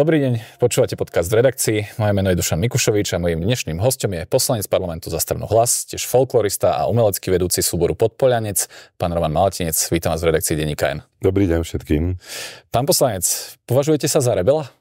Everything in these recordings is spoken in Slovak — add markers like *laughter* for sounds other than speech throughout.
Dobrý deň, počúvate podcast v redakcii. Moje meno je Dušan Mikušovič a mojim dnešným hostom je poslanec parlamentu za stranu Hlas, tiež folklorista a umelecký vedúci súboru Podpolianec, pán Roman Malatinec. Vítam vás v redakcii Deníka N. Dobrý deň všetkým. Pán poslanec, považujete sa za rebela?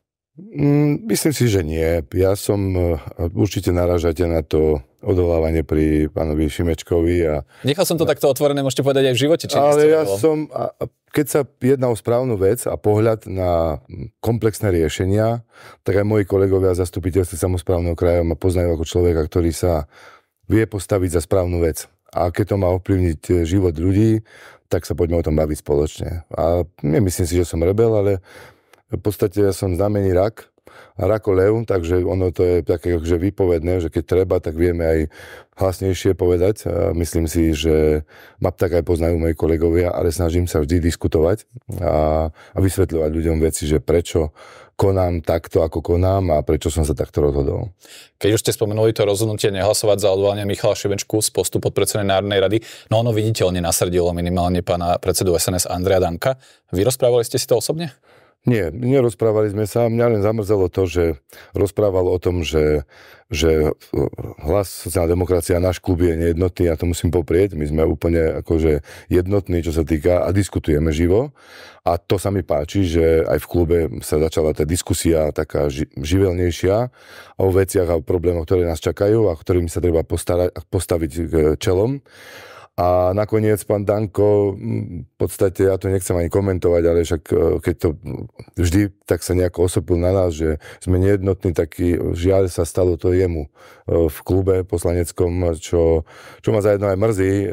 Mm, myslím si, že nie. Ja som, e, určite naražate na to odvolávanie pri pánovi Šimečkovi. A... Nechal som to takto otvorené, môžete povedať aj v živote, či Ale ja nebol. som, a, keď sa jedná o správnu vec a pohľad na komplexné riešenia, tak aj moji kolegovia zastupiteľstva samozprávneho kraja ma poznajú ako človeka, ktorý sa vie postaviť za správnu vec. A keď to má ovplyvniť e, život ľudí, tak sa poďme o tom baviť spoločne. A nemyslím si, že som rebel, ale v podstate ja som znamený rak, a lev, takže ono to je také že akože výpovedné, že keď treba, tak vieme aj hlasnejšie povedať. A myslím si, že ma tak aj poznajú moji kolegovia, ale snažím sa vždy diskutovať a, a vysvetľovať ľuďom veci, že prečo konám takto, ako konám a prečo som sa takto rozhodol. Keď už ste spomenuli to rozhodnutie nehlasovať za odvolanie Michala Šivenčku z postu podpredsedu Národnej rady, no ono viditeľne nasrdilo minimálne pána predsedu SNS Andrea Danka. Vy rozprávali ste si to osobne? Nie, nerozprávali sme sa. Mňa len zamrzelo to, že rozprával o tom, že, že e, hlas sociálna demokracia, náš klub je nejednotný, ja to musím poprieť. My sme úplne akože jednotní, čo sa týka, a diskutujeme živo. A to sa mi páči, že aj v klube sa začala tá diskusia taká ži- živelnejšia o veciach a problémoch, ktoré nás čakajú a ktorými sa treba postarať, postaviť e, čelom. A nakoniec pán Danko, v podstate ja to nechcem ani komentovať, ale však e, keď to vždy tak sa nejako osopil na nás, že sme nejednotní, taký žiaľ sa stalo to jemu e, v klube poslaneckom, čo, čo ma zajedno aj mrzí e,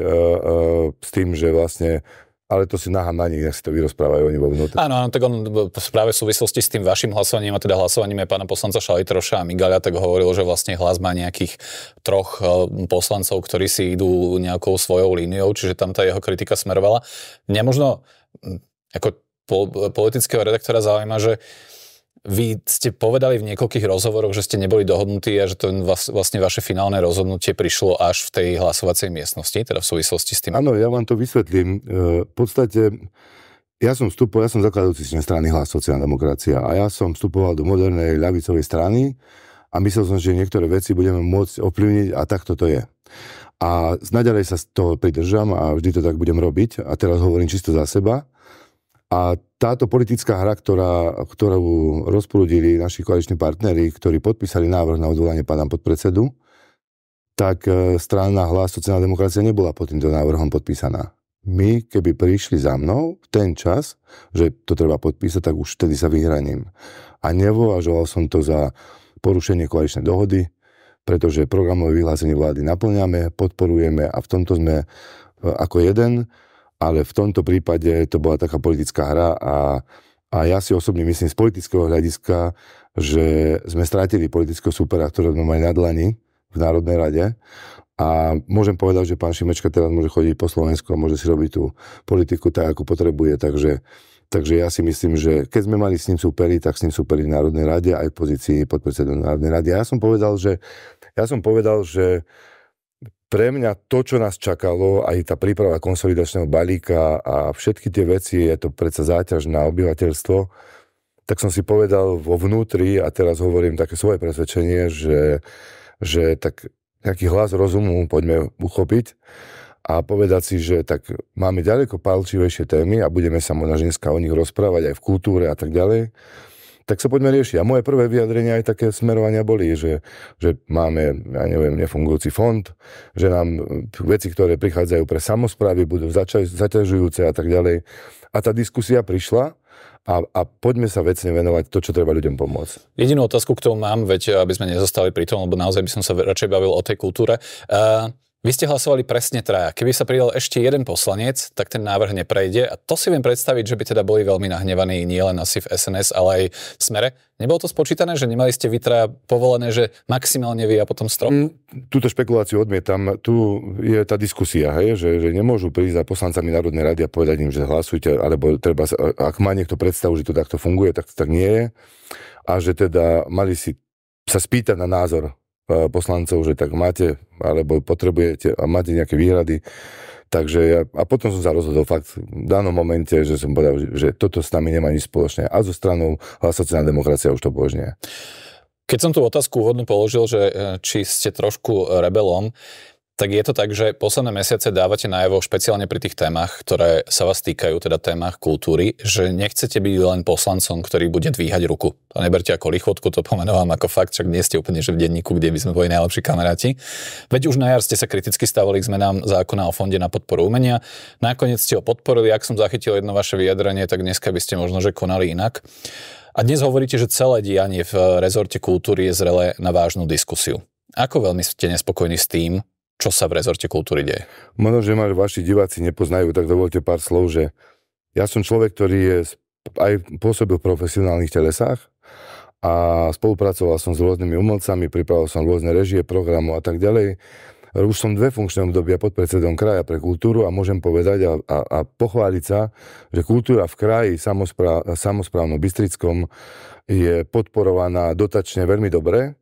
s tým, že vlastne ale to si nahám na nich, nech si to vyrozprávajú oni vo vnútri. Áno, áno, tak on práve v súvislosti s tým vašim hlasovaním a teda hlasovaním je pána poslanca Šalitroša a Migalia, tak hovoril, že vlastne hlas má nejakých troch eh, poslancov, ktorí si idú nejakou svojou líniou, čiže tam tá jeho kritika smerovala. Mňa možno hm, ako eh, politického redaktora zaujíma, že uh, vy ste povedali v niekoľkých rozhovoroch, že ste neboli dohodnutí a že to vlastne vaše finálne rozhodnutie prišlo až v tej hlasovacej miestnosti, teda v súvislosti s tým. Áno, ja vám to vysvetlím. E, v podstate ja som vstupoval, ja som zakladajúci strany hlas sociálna demokracia a ja som vstupoval do modernej ľavicovej strany a myslel som, že niektoré veci budeme môcť ovplyvniť a takto to je. A naďalej sa z toho pridržam a vždy to tak budem robiť a teraz hovorím čisto za seba a táto politická hra, ktorá, ktorú rozprúdili naši koaliční partnery, ktorí podpísali návrh na odvolanie pána podpredsedu, tak e, strana hlas sociálna demokracia nebola pod týmto návrhom podpísaná. My, keby prišli za mnou v ten čas, že to treba podpísať, tak už vtedy sa vyhraním. A nepovažoval som to za porušenie koaličnej dohody, pretože programové vyhlásenie vlády naplňame, podporujeme a v tomto sme e, ako jeden ale v tomto prípade to bola taká politická hra a, a ja si osobne myslím z politického hľadiska, že sme strátili politického supera, ktorého sme mali na dlani v Národnej rade a môžem povedať, že pán Šimečka teraz môže chodiť po Slovensku a môže si robiť tú politiku tak, ako potrebuje, takže Takže ja si myslím, že keď sme mali s ním súperi, tak s ním súperi v Národnej rade aj v pozícii podpredsedu Národnej rady. Ja som povedal, že, ja som povedal, že pre mňa to, čo nás čakalo, aj tá príprava konsolidačného balíka a všetky tie veci, je to predsa záťaž na obyvateľstvo, tak som si povedal vo vnútri, a teraz hovorím také svoje presvedčenie, že, že tak nejaký hlas rozumu poďme uchopiť a povedať si, že tak máme ďaleko palčivejšie témy a budeme sa možno dneska o nich rozprávať aj v kultúre a tak ďalej tak sa poďme riešiť. A moje prvé vyjadrenia aj také smerovania boli, že, že máme, ja neviem, nefungujúci fond, že nám e, veci, ktoré prichádzajú pre samozprávy, budú zača- zaťažujúce a tak ďalej. A tá diskusia prišla a, a poďme sa vecne venovať to, čo treba ľuďom pomôcť. Jedinú otázku, ktorú mám, veď aby sme nezostali pri tom, lebo naozaj by som sa radšej bavil o tej kultúre. Uh... Vy ste hlasovali presne traja. Keby sa pridal ešte jeden poslanec, tak ten návrh neprejde. A to si viem predstaviť, že by teda boli veľmi nahnevaní nielen asi v SNS, ale aj v smere. Nebolo to spočítané, že nemali ste traja povolené, že maximálne vy a potom strop? Mm, túto špekuláciu odmietam. Tu je tá diskusia, hej, že, že nemôžu prísť za poslancami Národnej rady a povedať im, že hlasujte, alebo treba, ak má niekto predstavu, že to takto funguje, tak to tak nie je. A že teda mali si sa spýtať na názor E, poslancov, že tak máte, alebo potrebujete a máte nejaké výhrady. Takže ja, a potom som sa rozhodol fakt v danom momente, že som povedal, že toto s nami nemá nič spoločné. A zo stranou hlasociálna demokracia už to božne. Keď som tú otázku úvodne položil, že e, či ste trošku rebelom, tak je to tak, že posledné mesiace dávate najavo špeciálne pri tých témach, ktoré sa vás týkajú, teda témach kultúry, že nechcete byť len poslancom, ktorý bude dvíhať ruku. To neberte ako lichotku, to pomenovám ako fakt, však nie ste úplne že v denníku, kde by sme boli najlepší kamaráti. Veď už na jar ste sa kriticky stavali k zmenám zákona o fonde na podporu umenia. Nakoniec ste ho podporili, ak som zachytil jedno vaše vyjadrenie, tak dneska by ste možno že konali inak. A dnes hovoríte, že celé dianie v rezorte kultúry je zrelé na vážnu diskusiu. Ako veľmi ste nespokojní s tým, čo sa v rezorte kultúry deje? Možno, že ma vaši diváci nepoznajú, tak dovolte pár slov, že ja som človek, ktorý je aj pôsobil v profesionálnych telesách a spolupracoval som s rôznymi umelcami, pripravil som rôzne režie programu a tak ďalej. Už som dve funkčné obdobia pod predsedom kraja pre kultúru a môžem povedať a, a, a pochváliť sa, že kultúra v kraji samozpráv, samozprávno Bystrickom je podporovaná dotačne veľmi dobre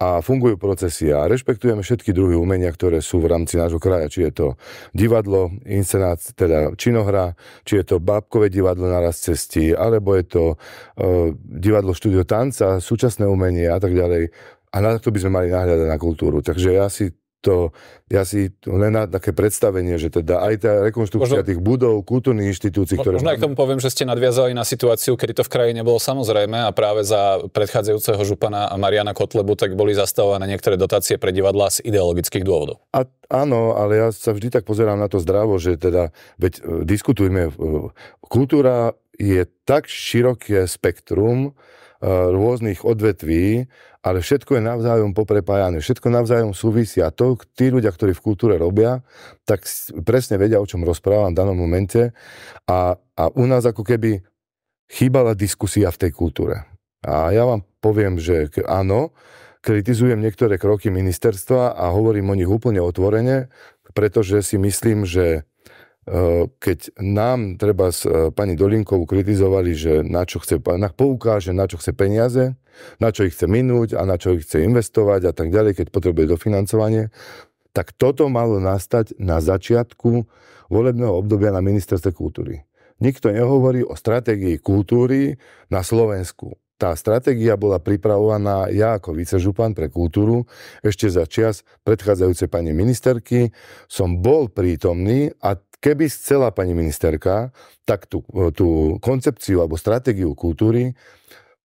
a fungujú procesy a rešpektujeme všetky druhy umenia, ktoré sú v rámci nášho kraja, či je to divadlo, inscenát, teda činohra, či je to bábkové divadlo na raz cesti, alebo je to e, divadlo štúdio tanca, súčasné umenie a tak ďalej. A na to by sme mali nahľadať na kultúru. Takže ja si to, ja si len na také predstavenie, že teda aj tá rekonštrukcia možno, tých budov, kultúrnych inštitúcií, ktoré... Možno aj k tomu poviem, že ste nadviazali na situáciu, kedy to v krajine bolo samozrejme a práve za predchádzajúceho župana Mariana Kotlebu tak boli zastavované niektoré dotácie pre divadlá z ideologických dôvodov. A, áno, ale ja sa vždy tak pozerám na to zdravo, že teda, veď e, diskutujme, e, kultúra je tak široké spektrum, E, rôznych odvetví, ale všetko je navzájom poprepájane, všetko navzájom súvisí a to tí ľudia, ktorí v kultúre robia, tak presne vedia, o čom rozprávam v danom momente a, a u nás ako keby chýbala diskusia v tej kultúre. A ja vám poviem, že áno, kritizujem niektoré kroky ministerstva a hovorím o nich úplne otvorene, pretože si myslím, že keď nám treba s e, pani Dolinkovú kritizovali, že na čo chce, na, poukáže, na čo chce peniaze, na čo ich chce minúť a na čo ich chce investovať a tak ďalej, keď potrebuje dofinancovanie, tak toto malo nastať na začiatku volebného obdobia na ministerstve kultúry. Nikto nehovorí o stratégii kultúry na Slovensku. Tá stratégia bola pripravovaná ja ako vicežupan pre kultúru ešte za čas predchádzajúcej pani ministerky. Som bol prítomný a Keby chcela pani ministerka, tak tú, tú koncepciu alebo stratégiu kultúry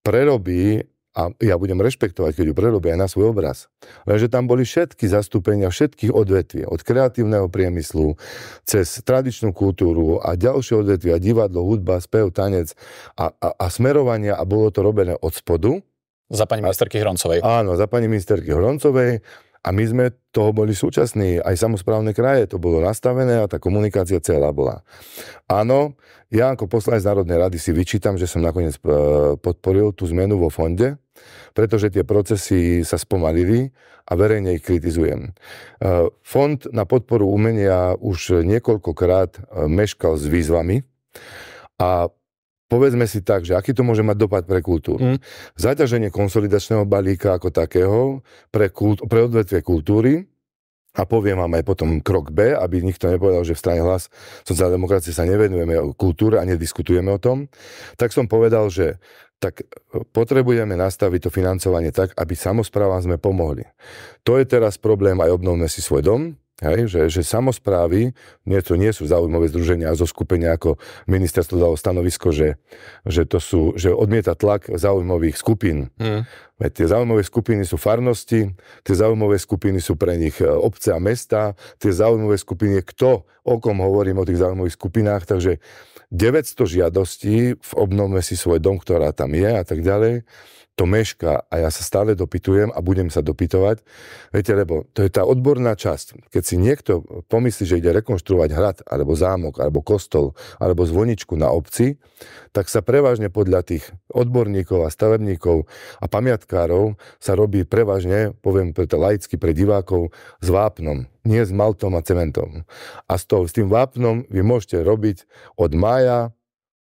prerobí a ja budem rešpektovať, keď ju prerobia aj na svoj obraz. Lenže tam boli všetky zastúpenia všetkých odvetví, od kreatívneho priemyslu cez tradičnú kultúru a ďalšie odvetvia, divadlo, hudba, spev, tanec a, a, a smerovania a bolo to robené od spodu. Za pani ministerky Hroncovej. Áno, za pani ministerky Hroncovej a my sme toho boli súčasní, aj samozprávne kraje, to bolo nastavené a tá komunikácia celá bola. Áno, ja ako poslanec Národnej rady si vyčítam, že som nakoniec e, podporil tú zmenu vo fonde, pretože tie procesy sa spomalili a verejne ich kritizujem. E, fond na podporu umenia už niekoľkokrát e, meškal s výzvami a povedzme si tak, že aký to môže mať dopad pre kultúru. Mm. Zaťaženie konsolidačného balíka ako takého pre, kult, pre odvetvie kultúry a poviem vám aj potom krok B, aby nikto nepovedal, že v strane hlas sociálnej demokracie sa nevenujeme o kultúre a nediskutujeme o tom, tak som povedal, že tak e, potrebujeme nastaviť to financovanie tak, aby samozprávam sme pomohli. To je teraz problém, aj obnovme si svoj dom, Hej, že, že samozprávy, nie, to nie sú zaujímavé združenia zo skupenia, ako ministerstvo dalo stanovisko, že, že, to sú, že odmieta tlak zaujímavých skupín. Mm. Veď tie zaujímavé skupiny sú farnosti, tie zaujímavé skupiny sú pre nich e, obce a mesta, tie zaujímavé skupiny je kto, o kom hovorím o tých zaujímavých skupinách, takže 900 žiadostí v obnome si svoj dom, ktorá tam je a tak ďalej to meška a ja sa stále dopytujem a budem sa dopytovať. Viete, lebo to je tá odborná časť. Keď si niekto pomyslí, že ide rekonštruovať hrad, alebo zámok, alebo kostol, alebo zvoničku na obci, tak sa prevažne podľa tých odborníkov a stavebníkov a pamiatkárov sa robí prevažne, poviem preto laicky pre divákov, s vápnom nie s maltom a cementom. A s, s tým vápnom vy môžete robiť od mája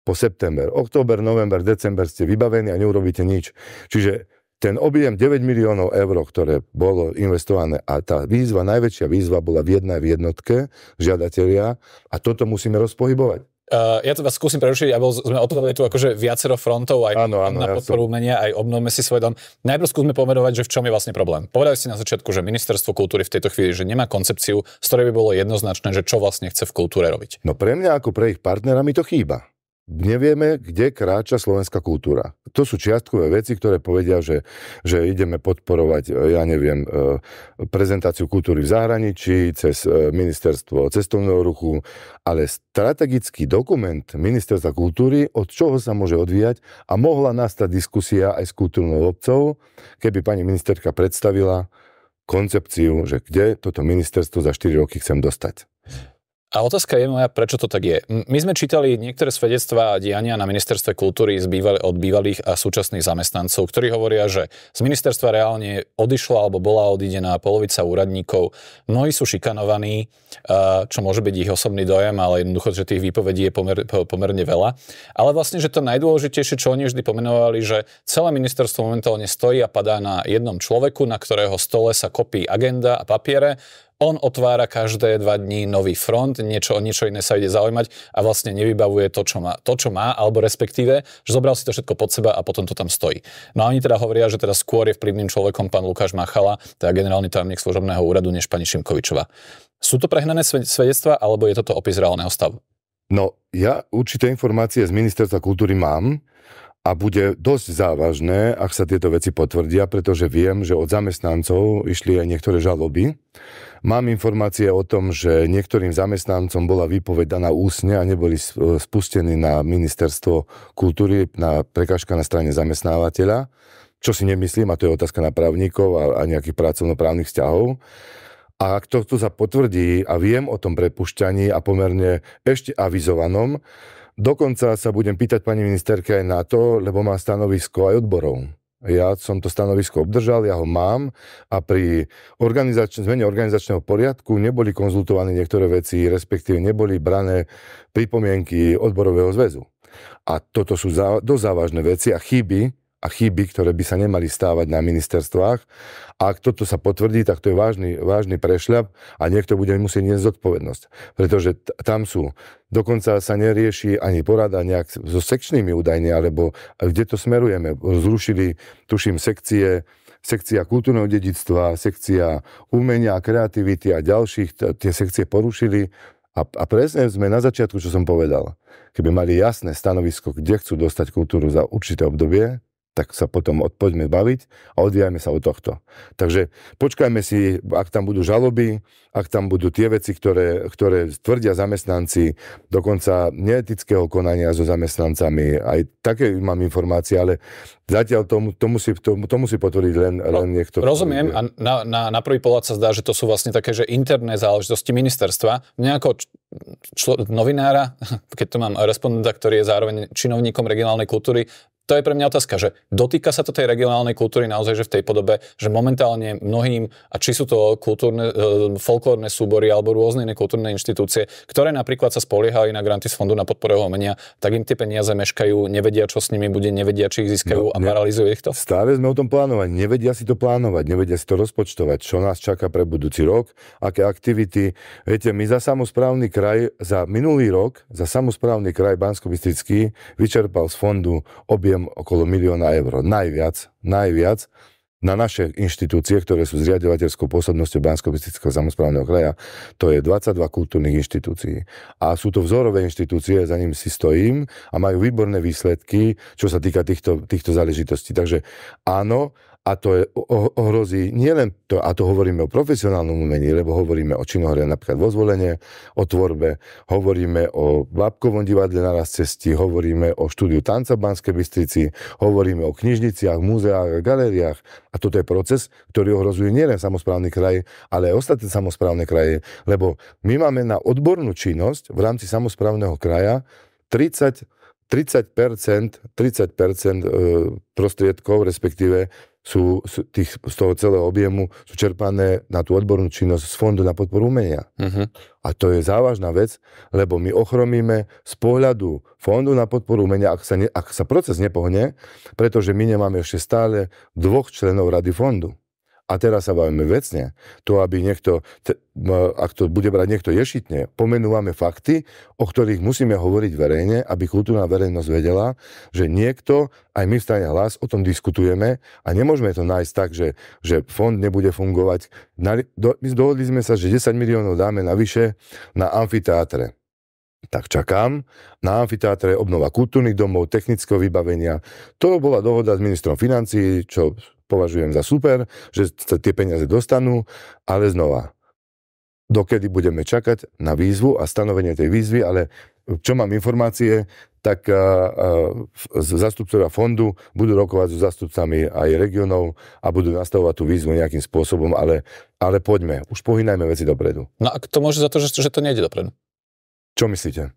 po september. Október, november, december ste vybavení a neurobíte nič. Čiže ten objem 9 miliónov eur, ktoré bolo investované a tá výzva, najväčšia výzva bola v jednej v jednotke žiadatelia a toto musíme rozpohybovať. Uh, ja to teda vás skúsim prerušiť, aby sme otvorili tu akože viacero frontov, aj áno, áno, na podporu umenia, aj obnovme si svoj dom. Najprv skúsme pomenovať, že v čom je vlastne problém. Povedali ste na začiatku, že ministerstvo kultúry v tejto chvíli, že nemá koncepciu, z ktorej by bolo jednoznačné, že čo vlastne chce v kultúre robiť. No pre mňa ako pre ich partnera mi to chýba nevieme, kde kráča slovenská kultúra. To sú čiastkové veci, ktoré povedia, že, že ideme podporovať, e, ja neviem, e, prezentáciu kultúry v zahraničí cez e, ministerstvo cestovného ruchu, ale strategický dokument ministerstva kultúry, od čoho sa môže odvíjať a mohla nastať diskusia aj s kultúrnou obcov, keby pani ministerka predstavila koncepciu, že kde toto ministerstvo za 4 roky chcem dostať. A otázka je moja, prečo to tak je. My sme čítali niektoré svedectvá a diania na ministerstve kultúry z býval- od bývalých a súčasných zamestnancov, ktorí hovoria, že z ministerstva reálne odišla alebo bola odidená polovica úradníkov. Mnohí sú šikanovaní, čo môže byť ich osobný dojem, ale jednoducho, že tých výpovedí je pomer- pomerne veľa. Ale vlastne, že to najdôležitejšie, čo oni vždy pomenovali, že celé ministerstvo momentálne stojí a padá na jednom človeku, na ktorého stole sa kopí agenda a papiere on otvára každé dva dní nový front, niečo, niečo iné sa ide zaujímať a vlastne nevybavuje to, čo má, to, čo má alebo respektíve, že zobral si to všetko pod seba a potom to tam stojí. No a oni teda hovoria, že teda skôr je vplyvným človekom pán Lukáš Machala, teda generálny tajomník služobného úradu, než pani Šimkovičová. Sú to prehnané svedectvá, alebo je toto opis reálneho stavu? No, ja určité informácie z ministerstva kultúry mám, a bude dosť závažné, ak sa tieto veci potvrdia, pretože viem, že od zamestnancov išli aj niektoré žaloby. Mám informácie o tom, že niektorým zamestnancom bola vypovedaná úsne a neboli e, spustení na ministerstvo kultúry na prekažka na strane zamestnávateľa, čo si nemyslím, a to je otázka na právnikov a, a nejakých pracovnoprávnych vzťahov. A ak to, tu sa potvrdí a viem o tom prepušťaní a pomerne ešte avizovanom, Dokonca sa budem pýtať pani ministerke aj na to, lebo má stanovisko aj odborov. Ja som to stanovisko obdržal, ja ho mám a pri organizač- zmene organizačného poriadku neboli konzultované niektoré veci, respektíve neboli brané pripomienky odborového zväzu. A toto sú zá- dosť závažné veci a chyby, a chyby, ktoré by sa nemali stávať na ministerstvách. A ak toto sa potvrdí, tak to je vážny, vážny prešľap a niekto bude musieť niesť zodpovednosť. Pretože t- tam sú. Dokonca sa nerieši ani porada nejak so sekčnými údajne, alebo kde to smerujeme. Zrušili, tuším, sekcie sekcia kultúrneho dedictva, sekcia umenia, a kreativity a ďalších, t- tie sekcie porušili. A, a presne sme na začiatku, čo som povedal. Keby mali jasné stanovisko, kde chcú dostať kultúru za určité obdobie, tak sa potom poďme baviť a odvíjajme sa od tohto. Takže počkajme si, ak tam budú žaloby, ak tam budú tie veci, ktoré, ktoré tvrdia zamestnanci, dokonca neetického konania so zamestnancami, aj také mám informácie, ale zatiaľ tomu, to, musí, to, to musí potvrdiť len, no, len niekto. Rozumiem a na, na, na prvý pohľad sa zdá, že to sú vlastne také, že interné záležitosti ministerstva. Mňa ako člo, novinára, *laughs* keď to mám respondenta, ktorý je zároveň činovníkom regionálnej kultúry, to je pre mňa otázka, že dotýka sa to tej regionálnej kultúry naozaj, že v tej podobe, že momentálne mnohým, a či sú to kultúrne, e, folklórne súbory alebo rôzne iné kultúrne inštitúcie, ktoré napríklad sa spoliehajú na granty z Fondu na podporu umenia, tak im tie peniaze meškajú, nevedia, čo s nimi bude, nevedia, či ich získajú no, a paralizuje ich to. Stále sme o tom plánovať, nevedia si to plánovať, nevedia si to rozpočtovať, čo nás čaká pre budúci rok, aké aktivity. Viete, my za samozprávny kraj, za minulý rok, za samozprávny kraj bansko vyčerpal z fondu obie objem okolo milióna eur. Najviac, najviac na naše inštitúcie, ktoré sú zriadovateľskou pôsobnosťou bansko bistického samozprávneho kraja, to je 22 kultúrnych inštitúcií. A sú to vzorové inštitúcie, za nimi si stojím a majú výborné výsledky, čo sa týka týchto, týchto záležitostí. Takže áno, a to je, ohrozí nielen to, a to hovoríme o profesionálnom umení, lebo hovoríme o činohre napríklad vo zvolenie, o tvorbe, hovoríme o Babkovom divadle na raz cesti, hovoríme o štúdiu tanca v Banskej Bystrici, hovoríme o knižniciach, múzeách, galériách. A toto je proces, ktorý ohrozuje nielen samozprávny kraj, ale aj ostatné samozprávne kraje, lebo my máme na odbornú činnosť v rámci samozprávneho kraja 30 30%, 30% prostriedkov, respektíve sú, sú tých, z toho celého objemu sú čerpané na tú odbornú činnosť z Fondu na podporu umenia. Uh-huh. A to je závažná vec, lebo my ochromíme z pohľadu Fondu na podporu umenia, ak sa, ne, ak sa proces nepohne, pretože my nemáme ešte stále dvoch členov rady fondu. A teraz sa bavíme vecne. To, aby niekto, no, ak to bude brať niekto ješitne, pomenúvame fakty, o ktorých musíme hovoriť verejne, aby kultúrna verejnosť vedela, že niekto, aj my v strane hlas, o tom diskutujeme a nemôžeme to nájsť tak, že, že fond nebude fungovať. My dohodli sme sa, že 10 miliónov dáme navyše na amfiteátre tak čakám. Na amfiteátre obnova kultúrnych domov, technického vybavenia. To bola dohoda s ministrom financií, čo považujem za super, že sa tie peniaze dostanú, ale znova, dokedy budeme čakať na výzvu a stanovenie tej výzvy, ale čo mám informácie, tak zastupcovia fondu budú rokovať so zastupcami aj regionov a budú nastavovať tú výzvu nejakým spôsobom, ale, ale poďme, už pohynajme veci dopredu. No a kto môže za to, že, že to nejde dopredu? Čo myslíte?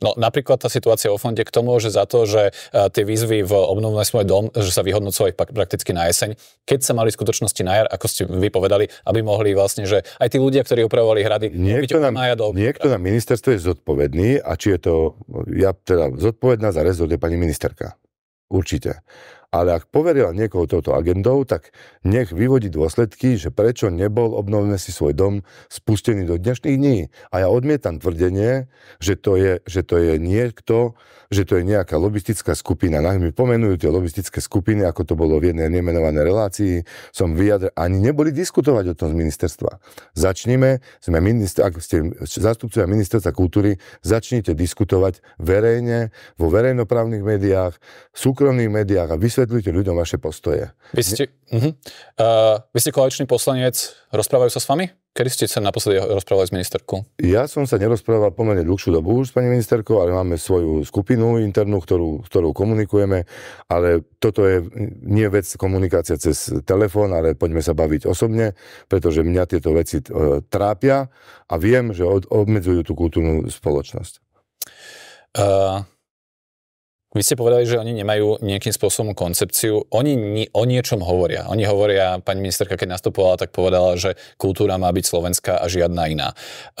No napríklad tá situácia vo fonde k tomu, že za to, že e, tie výzvy v obnovnej svoj dom, že sa vyhodnocovali prakticky na jeseň, keď sa mali v skutočnosti na jar, ako ste vypovedali, aby mohli vlastne, že aj tí ľudia, ktorí opravovali hrady, niekto na, do niekto na ministerstve je zodpovedný a či je to, ja teda zodpovedná za rezort je pani ministerka. Určite. Ale ak poverila niekoho touto agendou, tak nech vyvodí dôsledky, že prečo nebol obnovený si svoj dom spustený do dnešných dní. A ja odmietam tvrdenie, že to je, že to je niekto, že to je nejaká lobistická skupina. Nech mi pomenujú tie lobistické skupiny, ako to bolo v jednej nemenovanej relácii, som vyjadr... Ani neboli diskutovať o tom z ministerstva. Začnime, sme minister, ak ste zastupcovia ministerstva kultúry, začnite diskutovať verejne, vo verejnoprávnych médiách, súkromných médiách a vysvetliť vysvetľujte ľuďom vaše postoje. Vy ste, uh-huh. uh, vy ste koaličný poslanec, rozprávajú sa s vami? Kedy ste sa naposledy rozprávali s ministerkou? Ja som sa nerozprával pomerne dlhšiu dobu už s pani ministerkou, ale máme svoju skupinu internú, ktorú, ktorú komunikujeme, ale toto je nie vec komunikácia cez telefón, ale poďme sa baviť osobne, pretože mňa tieto veci e, trápia a viem, že od, obmedzujú tú kultúrnu spoločnosť. Uh, vy ste povedali, že oni nemajú nejakým spôsobom koncepciu. Oni ni- o niečom hovoria. Oni hovoria, pani ministerka, keď nastupovala, tak povedala, že kultúra má byť slovenská a žiadna iná.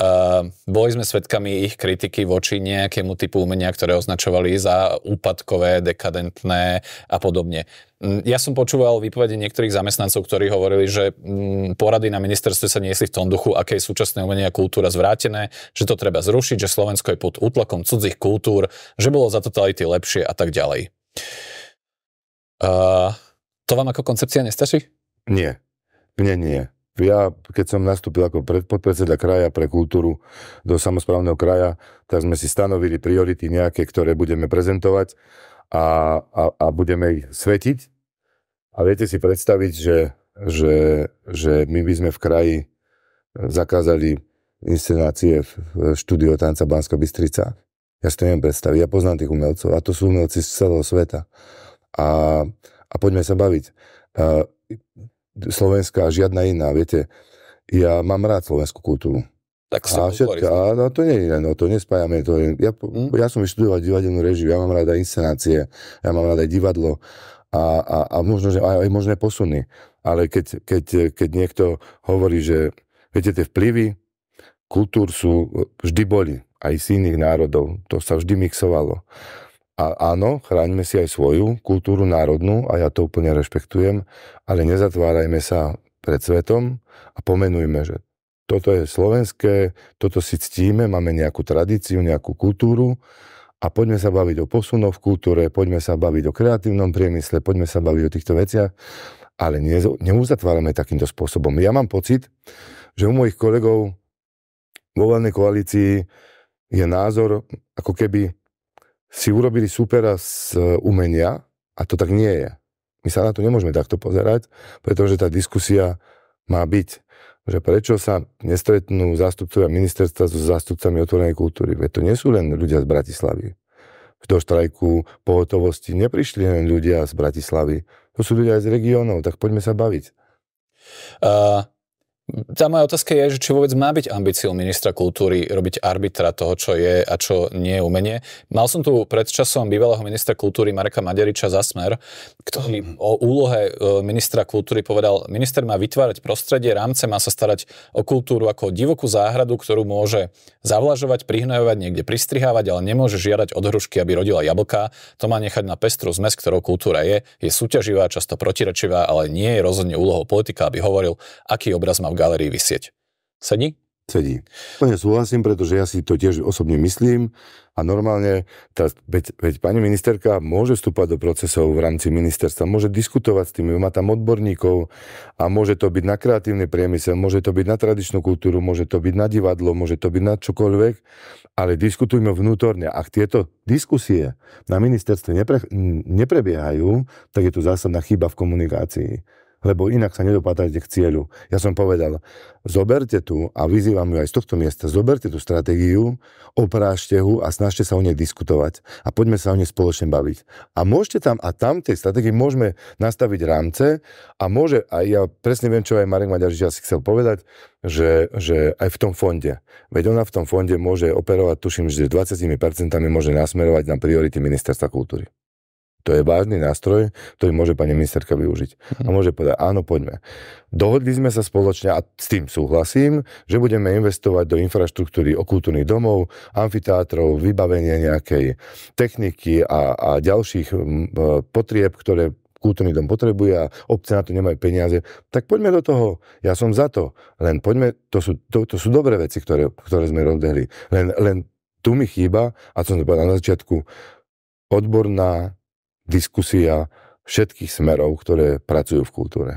Uh, boli sme svedkami ich kritiky voči nejakému typu umenia, ktoré označovali za úpadkové, dekadentné a podobne. Mm, ja som počúval výpovede niektorých zamestnancov, ktorí hovorili, že mm, porady na ministerstve sa niesli v tom duchu, aké je súčasné umenie a kultúra zvrátené, že to treba zrušiť, že Slovensko je pod útlakom cudzích kultúr, že bolo za totality lepšie a tak ďalej. Uh, to vám ako koncepcia nestačí? Nie. Mne nie. Ja, keď som nastúpil ako podpredseda kraja pre kultúru do samozprávneho kraja, tak sme si stanovili priority nejaké, ktoré budeme prezentovať a, a, a budeme ich svetiť. A viete si predstaviť, že, že, že my by sme v kraji zakázali inscenácie v štúdio tanca Banska Bystrica. Ja si to neviem predstaviť. Ja poznám tých umelcov a to sú umelci z celého sveta. A, a poďme sa baviť. A, Slovenská, žiadna iná, viete. Ja mám rád slovenskú kultúru. Tak a všetko, a no, to nie je, no to nespájame. To je, ja, mm. ja som vyštudoval divadelnú režiu, ja mám rád aj inscenácie, ja mám rád aj divadlo a, a, a možno, že aj, aj možné posuny. Ale keď, keď, keď niekto hovorí, že viete, tie vplyvy kultúr sú, e, vždy boli, aj z iných národov, to sa vždy mixovalo. A áno, chráňme si aj svoju kultúru národnú a ja to úplne rešpektujem, ale nezatvárajme sa pred svetom a pomenujme, že toto je slovenské, toto si ctíme, máme nejakú tradíciu, nejakú kultúru a poďme sa baviť o posunoch v kultúre, poďme sa baviť o kreatívnom priemysle, poďme sa baviť o týchto veciach, ale ne, neuzatvárame takýmto spôsobom. Ja mám pocit, že u mojich kolegov vo veľnej koalícii je názor, ako keby si urobili supera z e, umenia a to tak nie je. My sa na to nemôžeme takto pozerať, pretože tá diskusia má byť že prečo sa nestretnú zástupcovia ministerstva so zástupcami otvorenej kultúry. Veď to nie sú len ľudia z Bratislavy. Do štrajku pohotovosti neprišli len ľudia z Bratislavy. To sú ľudia aj z regiónov, tak poďme sa baviť. Uh, tá moja otázka je, že či vôbec má byť ambíciou ministra kultúry robiť arbitra toho, čo je a čo nie je umenie. Mal som tu pred časom bývalého ministra kultúry Mareka Maderiča za smer, ktorý mhm. o úlohe e, ministra kultúry povedal, minister má vytvárať prostredie, rámce má sa starať o kultúru ako divokú záhradu, ktorú môže zavlažovať, prihnojovať, niekde pristrihávať, ale nemôže žiadať od hrušky, aby rodila jablka. To má nechať na pestru zmes, ktorou kultúra je. Je súťaživá, často protirečivá, ale nie je rozhodne úlohou politika, aby hovoril, aký obraz má v galerii vysieť. Sedí? Sedí. Plne súhlasím, pretože ja si to tiež osobne myslím a normálne, tá, veď, veď pani ministerka môže vstúpať do procesov v rámci ministerstva, môže diskutovať s tými, má tam odborníkov a môže to byť na kreatívny priemysel, môže to byť na tradičnú kultúru, môže to byť na divadlo, môže to byť na čokoľvek, ale diskutujme vnútorne. Ak tieto diskusie na ministerstve nepre, neprebiehajú, tak je tu zásadná chyba v komunikácii lebo inak sa nedopatrate k cieľu. Ja som povedal, zoberte tu, a vyzývam ju aj z tohto miesta, zoberte tú stratégiu, oprážte ju a snažte sa o nej diskutovať a poďme sa o nej spoločne baviť. A môžete tam a tam tej stratégii môžeme nastaviť rámce a môže, a ja presne viem, čo aj Marek Maďarič asi chcel povedať, že, že aj v tom fonde. Veď ona v tom fonde môže operovať, tuším, že 20% môže nasmerovať na priority ministerstva kultúry. To je vážny nástroj, ktorý môže pani ministerka využiť. A mhm. môže povedať, áno, poďme. Dohodli sme sa spoločne a s tým súhlasím, že budeme investovať do infraštruktúry okultúrnych domov, amfiteátrov, vybavenia nejakej techniky a, a ďalších potrieb, ktoré kultúrny dom potrebuje a obce na to nemajú peniaze, tak poďme do toho. Ja som za to. Len poďme, to sú, to, to sú dobré veci, ktoré, ktoré sme rozdehli, Len, len tu mi chýba, a som to povedal na začiatku, odborná diskusia všetkých smerov, ktoré pracujú v kultúre.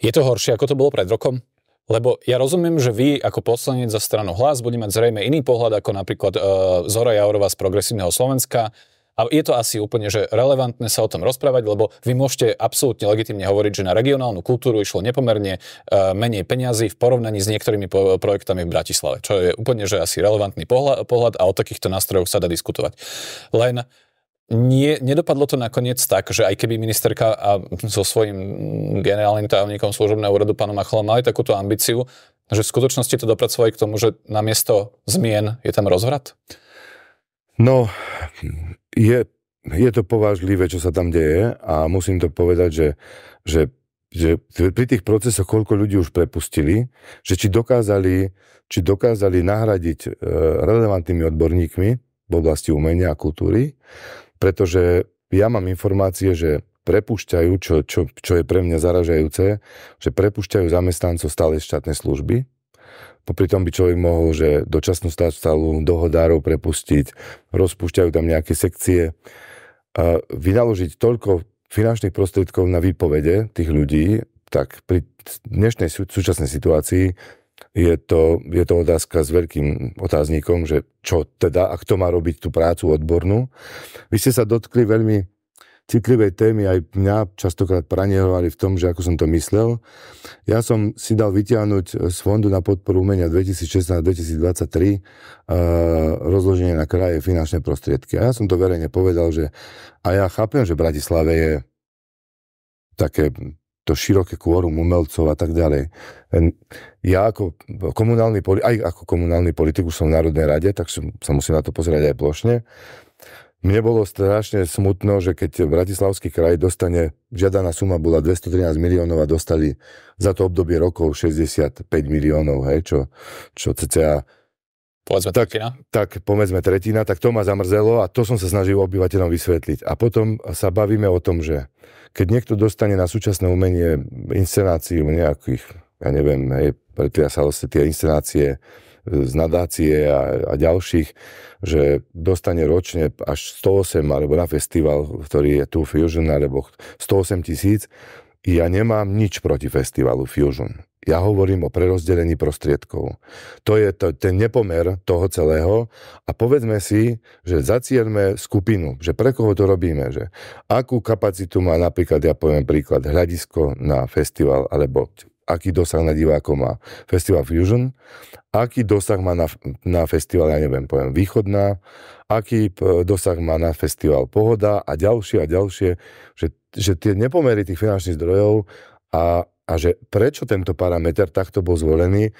Je to horšie, ako to bolo pred rokom? Lebo ja rozumiem, že vy ako poslanec za stranu hlas bude mať zrejme iný pohľad ako napríklad e, Zora Jaurova z Progresívneho Slovenska. A je to asi úplne že relevantné sa o tom rozprávať, lebo vy môžete absolútne legitimne hovoriť, že na regionálnu kultúru išlo nepomerne e, menej peňazí v porovnaní s niektorými po, projektami v Bratislave, čo je úplne že asi relevantný pohľad, pohľad a o takýchto nástrojoch sa dá diskutovať. Len nie, nedopadlo to nakoniec tak, že aj keby ministerka a so svojím generálnym tajomníkom služobného úradu pánom Machala mali takúto ambíciu, že v skutočnosti to dopracovali k tomu, že namiesto zmien je tam rozvrat? No, je, je to povážlivé, čo sa tam deje a musím to povedať, že, že, že pri tých procesoch, koľko ľudí už prepustili, že či dokázali, či dokázali nahradiť eh, relevantnými odborníkmi v oblasti umenia a kultúry, pretože ja mám informácie, že prepušťajú, čo, čo, čo je pre mňa zaražajúce, že prepušťajú zamestnancov stále z štátnej služby. Popri tom by človek mohol, že dočasnú stálu dohodárov prepustiť, rozpúšťajú tam nejaké sekcie. A vynaložiť toľko finančných prostriedkov na výpovede tých ľudí, tak pri dnešnej súčasnej situácii je to, je to otázka s veľkým otáznikom, že čo teda a kto má robiť tú prácu odbornú. Vy ste sa dotkli veľmi citlivej témy, aj mňa častokrát pranierovali v tom, že ako som to myslel. Ja som si dal vytiahnuť z Fondu na podporu umenia 2016-2023 eh, rozloženie na kraje finančné prostriedky. A ja som to verejne povedal, že a ja chápem, že v Bratislave je také to široké kôrum umelcov a tak ďalej. Ja ako komunálny, aj ako komunálny politik už som v Národnej rade, tak sa musím na to pozerať aj plošne. Mne bolo strašne smutno, že keď Bratislavský kraj dostane, žiadaná suma bola 213 miliónov a dostali za to obdobie rokov 65 miliónov, hej, čo, čo cca Povedzme tak, tretina. Tak povedzme tretina, tak to ma zamrzelo a to som sa snažil obyvateľom vysvetliť. A potom sa bavíme o tom, že keď niekto dostane na súčasné umenie inscenáciu nejakých, ja neviem, hej, pretliasalo vlastne sa tie inscenácie e, z nadácie a, a ďalších, že dostane ročne až 108, alebo na festival, ktorý je tu Fusion, alebo 108 tisíc. Ja nemám nič proti festivalu Fusion. Ja hovorím o prerozdelení prostriedkov. To je to, ten nepomer toho celého a povedzme si, že zacierme skupinu, že pre koho to robíme, že akú kapacitu má napríklad, ja poviem príklad, hľadisko na festival alebo aký dosah na divákov má festival Fusion, aký dosah má na, na festival, ja neviem, poviem, Východná, aký eh, dosah má na festival Pohoda a ďalšie a ďalšie, že, že tie nepomery tých finančných zdrojov a a že prečo tento parameter takto bol zvolený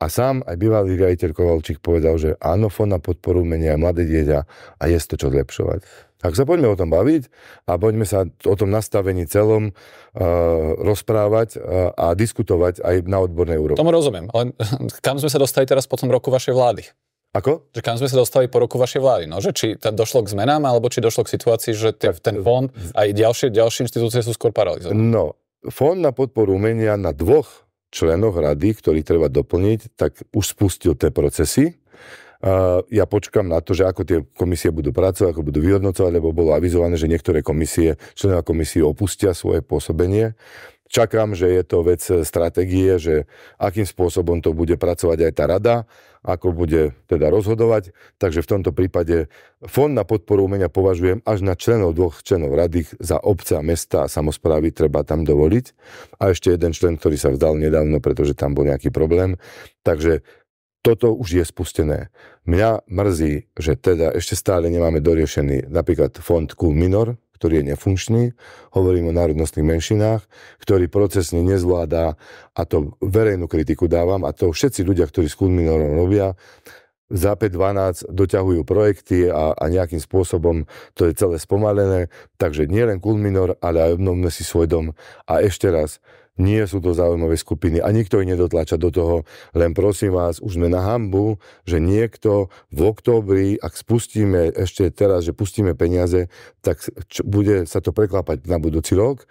a sám aj bývalý riaditeľ Kovalčík povedal, že áno, fond na podporu menia mladé dieťa a je to čo zlepšovať. Tak sa poďme o tom baviť a poďme sa o tom nastavení celom e, rozprávať e, a diskutovať aj na odbornej úrovni. Tomu rozumiem, ale *laughs* kam sme sa dostali teraz po tom roku vašej vlády? Ako? Že kam sme sa dostali po roku vašej vlády? No, že či tam došlo k zmenám, alebo či došlo k situácii, že ten fond aj ďalšie, ďalšie inštitúcie sú skôr paralizované? No, Fond na podporu umenia na dvoch členoch rady, ktorý treba doplniť, tak už spustil tie procesy. Ja počkam na to, že ako tie komisie budú pracovať, ako budú vyhodnocovať, lebo bolo avizované, že niektoré komisie, členovia komisie opustia svoje pôsobenie. Čakám, že je to vec stratégie, že akým spôsobom to bude pracovať aj tá rada ako bude teda rozhodovať. Takže v tomto prípade fond na podporu umenia považujem až na členov dvoch členov rady za obce a mesta a samozprávy treba tam dovoliť. A ešte jeden člen, ktorý sa vzdal nedávno, pretože tam bol nejaký problém. Takže toto už je spustené. Mňa mrzí, že teda ešte stále nemáme doriešený napríklad fond Kul Minor, ktorý je nefunkčný, hovorím o národnostných menšinách, ktorý procesne nezvládá, a to verejnú kritiku dávam, a to všetci ľudia, ktorí s Kulminorom robia, za 5-12 doťahujú projekty a, a nejakým spôsobom to je celé spomalené. Takže nielen Kulminor, ale aj obnovme si svoj dom. A ešte raz, nie sú to zaujímavé skupiny a nikto ich nedotlača do toho. Len prosím vás, už sme na hambu, že niekto v októbri, ak spustíme ešte teraz, že pustíme peniaze, tak bude sa to preklapať na budúci rok,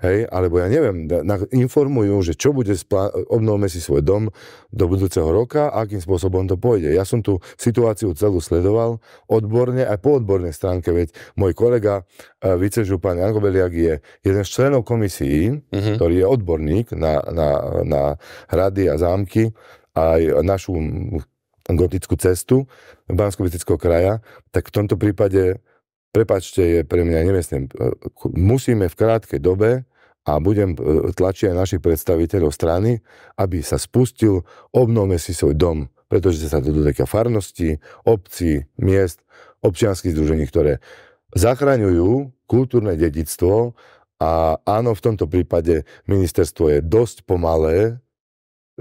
hej, alebo ja neviem, na, informujú, že čo bude, splá- obnovme si svoj dom do budúceho roka, akým spôsobom to pôjde. Ja som tú situáciu celú sledoval odborne, aj po odbornej stránke, veď môj kolega, uh, vicežupan Janko Beliak je jeden z členov komisií, mm-hmm. ktorý je odborník na, na, na hrady a zámky, aj našu gotickú cestu bansko kraja, tak v tomto prípade prepačte, je pre mňa nemestné. E, musíme v krátkej dobe a budem e, tlačiť aj našich predstaviteľov strany, aby sa spustil, obnovme si svoj dom, pretože sa to dotýka farnosti, obcí, miest, občianských združení, ktoré zachraňujú kultúrne dedictvo a áno, v tomto prípade ministerstvo je dosť pomalé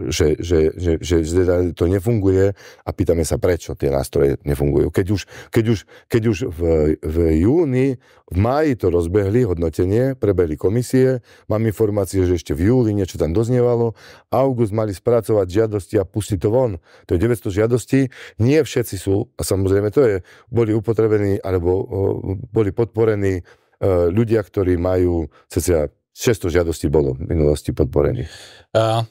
že, že, že, že, že teda to nefunguje a pýtame sa, prečo tie nástroje nefungujú. Keď už, keď už, keď už v, v júni, v máji to rozbehli, hodnotenie, prebehli komisie, mám informácie, že ešte v júli niečo tam doznievalo, august mali spracovať žiadosti a pustiť to von. To je 900 žiadostí, nie všetci sú, a samozrejme to je, boli upotrebení alebo boli podporení e, ľudia, ktorí majú cca 600 žiadostí bolo v minulosti podporených. Uh,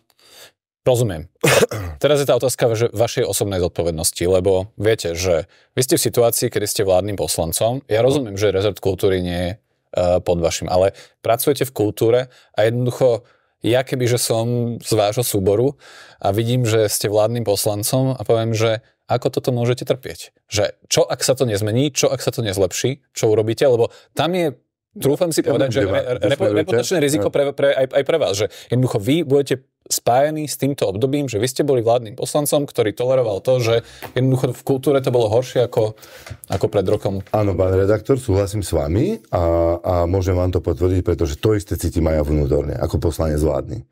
Rozumiem. *coughs* Teraz je tá otázka že vašej osobnej zodpovednosti, lebo viete, že vy ste v situácii, kedy ste vládnym poslancom. Ja rozumiem, že rezort kultúry nie je e, pod vašim, ale pracujete v kultúre a jednoducho ja keby, že som z vášho súboru a vidím, že ste vládnym poslancom a poviem, že ako toto môžete trpieť? Že čo, ak sa to nezmení, čo, ak sa to nezlepší, čo urobíte? Lebo tam je Trúfam si ja povedať, že reputačné riziko no. pre, pre, aj, aj pre vás, že jednoducho vy budete spájení s týmto obdobím, že vy ste boli vládnym poslancom, ktorý toleroval to, že jednoducho v kultúre to bolo horšie ako, ako pred rokom. Áno, pán redaktor, súhlasím s vami a, a môžem vám to potvrdiť, pretože to isté cítim aj ja vnútorne, ako poslanec vládny.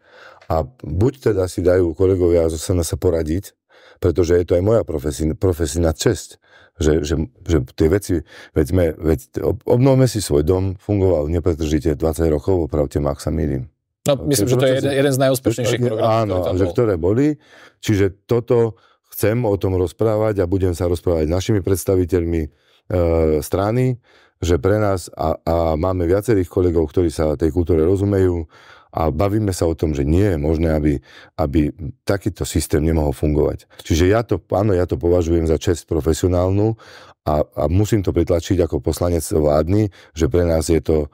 A buď teda si dajú kolegovia zo sa poradiť, pretože je to aj moja profesijná, profesijná česť že, že, že tie veci, veď, sme, veď obnovme si svoj dom, fungoval nepretržite 20 rokov, opravte ma, ak sa milím. No, myslím, že to je jeden, jeden z najúspešnejších programov. Áno, ktoré že bol. ktoré boli. Čiže toto chcem o tom rozprávať a budem sa rozprávať s našimi predstaviteľmi e, strany, že pre nás, a, a máme viacerých kolegov, ktorí sa tej kultúre rozumejú, a bavíme sa o tom, že nie je možné, aby, aby takýto systém nemohol fungovať. Čiže ja to, áno, ja to považujem za čest profesionálnu a, a musím to pritlačiť ako poslanec vládny, že pre nás je to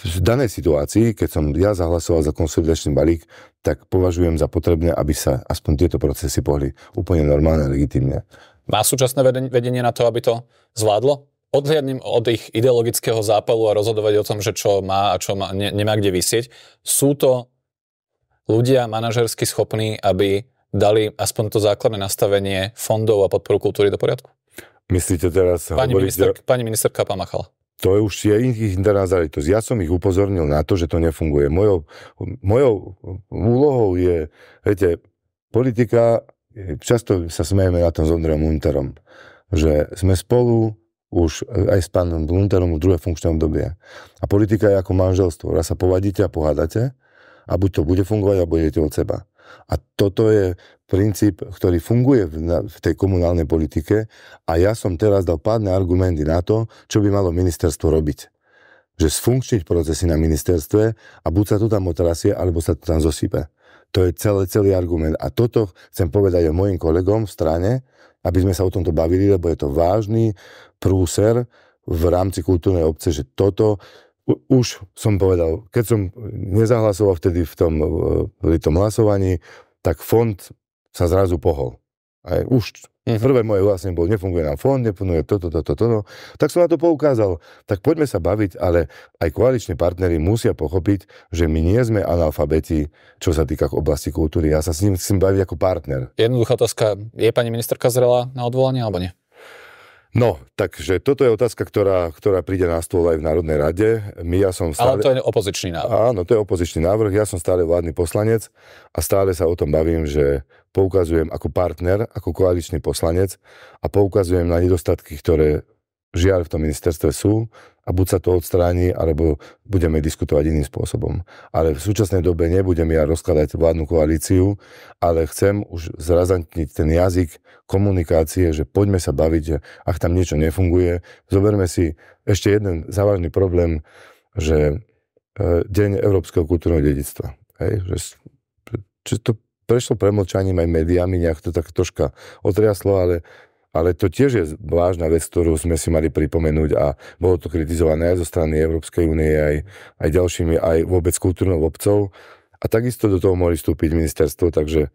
v danej situácii, keď som ja zahlasoval za konsolidačný balík, tak považujem za potrebné, aby sa aspoň tieto procesy pohli úplne normálne, legitimne. Má súčasné vedenie na to, aby to zvládlo? odhľadnem od ich ideologického zápalu a rozhodovať o tom, že čo má a čo má, ne, nemá kde vysieť, sú to ľudia manažersky schopní, aby dali aspoň to základné nastavenie fondov a podporu kultúry do poriadku? Myslíte teraz... Pani, hovoríte... minister, pani ministerka Pamachala. To je už je ich interná záležitosť. Ja som ich upozornil na to, že to nefunguje. Mojou, mojou úlohou je, viete, politika, často sa smejeme na tom s Ondrejom Unterom, že sme spolu už e, aj s pánom Blunterom v druhé funkčné obdobie. A politika je ako manželstvo. Raz sa povadíte a pohádate a buď to bude fungovať, alebo idete od seba. A toto je princíp, ktorý funguje v, na, v tej komunálnej politike a ja som teraz dal pádne argumenty na to, čo by malo ministerstvo robiť. Že sfunkčniť procesy na ministerstve a buď sa to tam otrasie, alebo sa to tam zosype. To je celý, celý argument. A toto chcem povedať aj mojim kolegom v strane, aby sme sa o tomto bavili, lebo je to vážny prúser v rámci kultúrnej obce, že toto už som povedal, keď som nezahlasoval vtedy v tom, v tom hlasovaní, tak fond sa zrazu pohol. Aj už mhm. prvé moje vlastne bolo, nefunguje nám fond, nefunguje toto, toto, toto. No. Tak som na to poukázal. Tak poďme sa baviť, ale aj koaliční partnery musia pochopiť, že my nie sme analfabeti, čo sa týka oblasti kultúry. Ja sa s ním chcem baviť ako partner. Jednoduchá otázka. Je pani ministerka zrela na odvolanie alebo nie? No, takže toto je otázka, ktorá, ktorá príde na stôl aj v Národnej rade. My, ja som stále... Ale to je opozičný návrh. Áno, to je opozičný návrh. Ja som stále vládny poslanec a stále sa o tom bavím, že poukazujem ako partner, ako koaličný poslanec a poukazujem na nedostatky, ktoré žiaľ v tom ministerstve sú a buď sa to odstráni, alebo budeme diskutovať iným spôsobom. Ale v súčasnej dobe nebudem ja rozkladať vládnu koalíciu, ale chcem už zrazantniť ten jazyk komunikácie, že poďme sa baviť, že ak tam niečo nefunguje, zoberme si ešte jeden závažný problém, že e, Deň Európskeho kultúrneho dedictva. Hej, že, to prešlo premlčaním aj médiami, nejak to tak troška otriaslo, ale ale to tiež je vážna vec, ktorú sme si mali pripomenúť a bolo to kritizované aj zo strany Európskej únie, aj, aj ďalšími, aj vôbec kultúrnou obcov. A takisto do toho mohli vstúpiť ministerstvo, takže,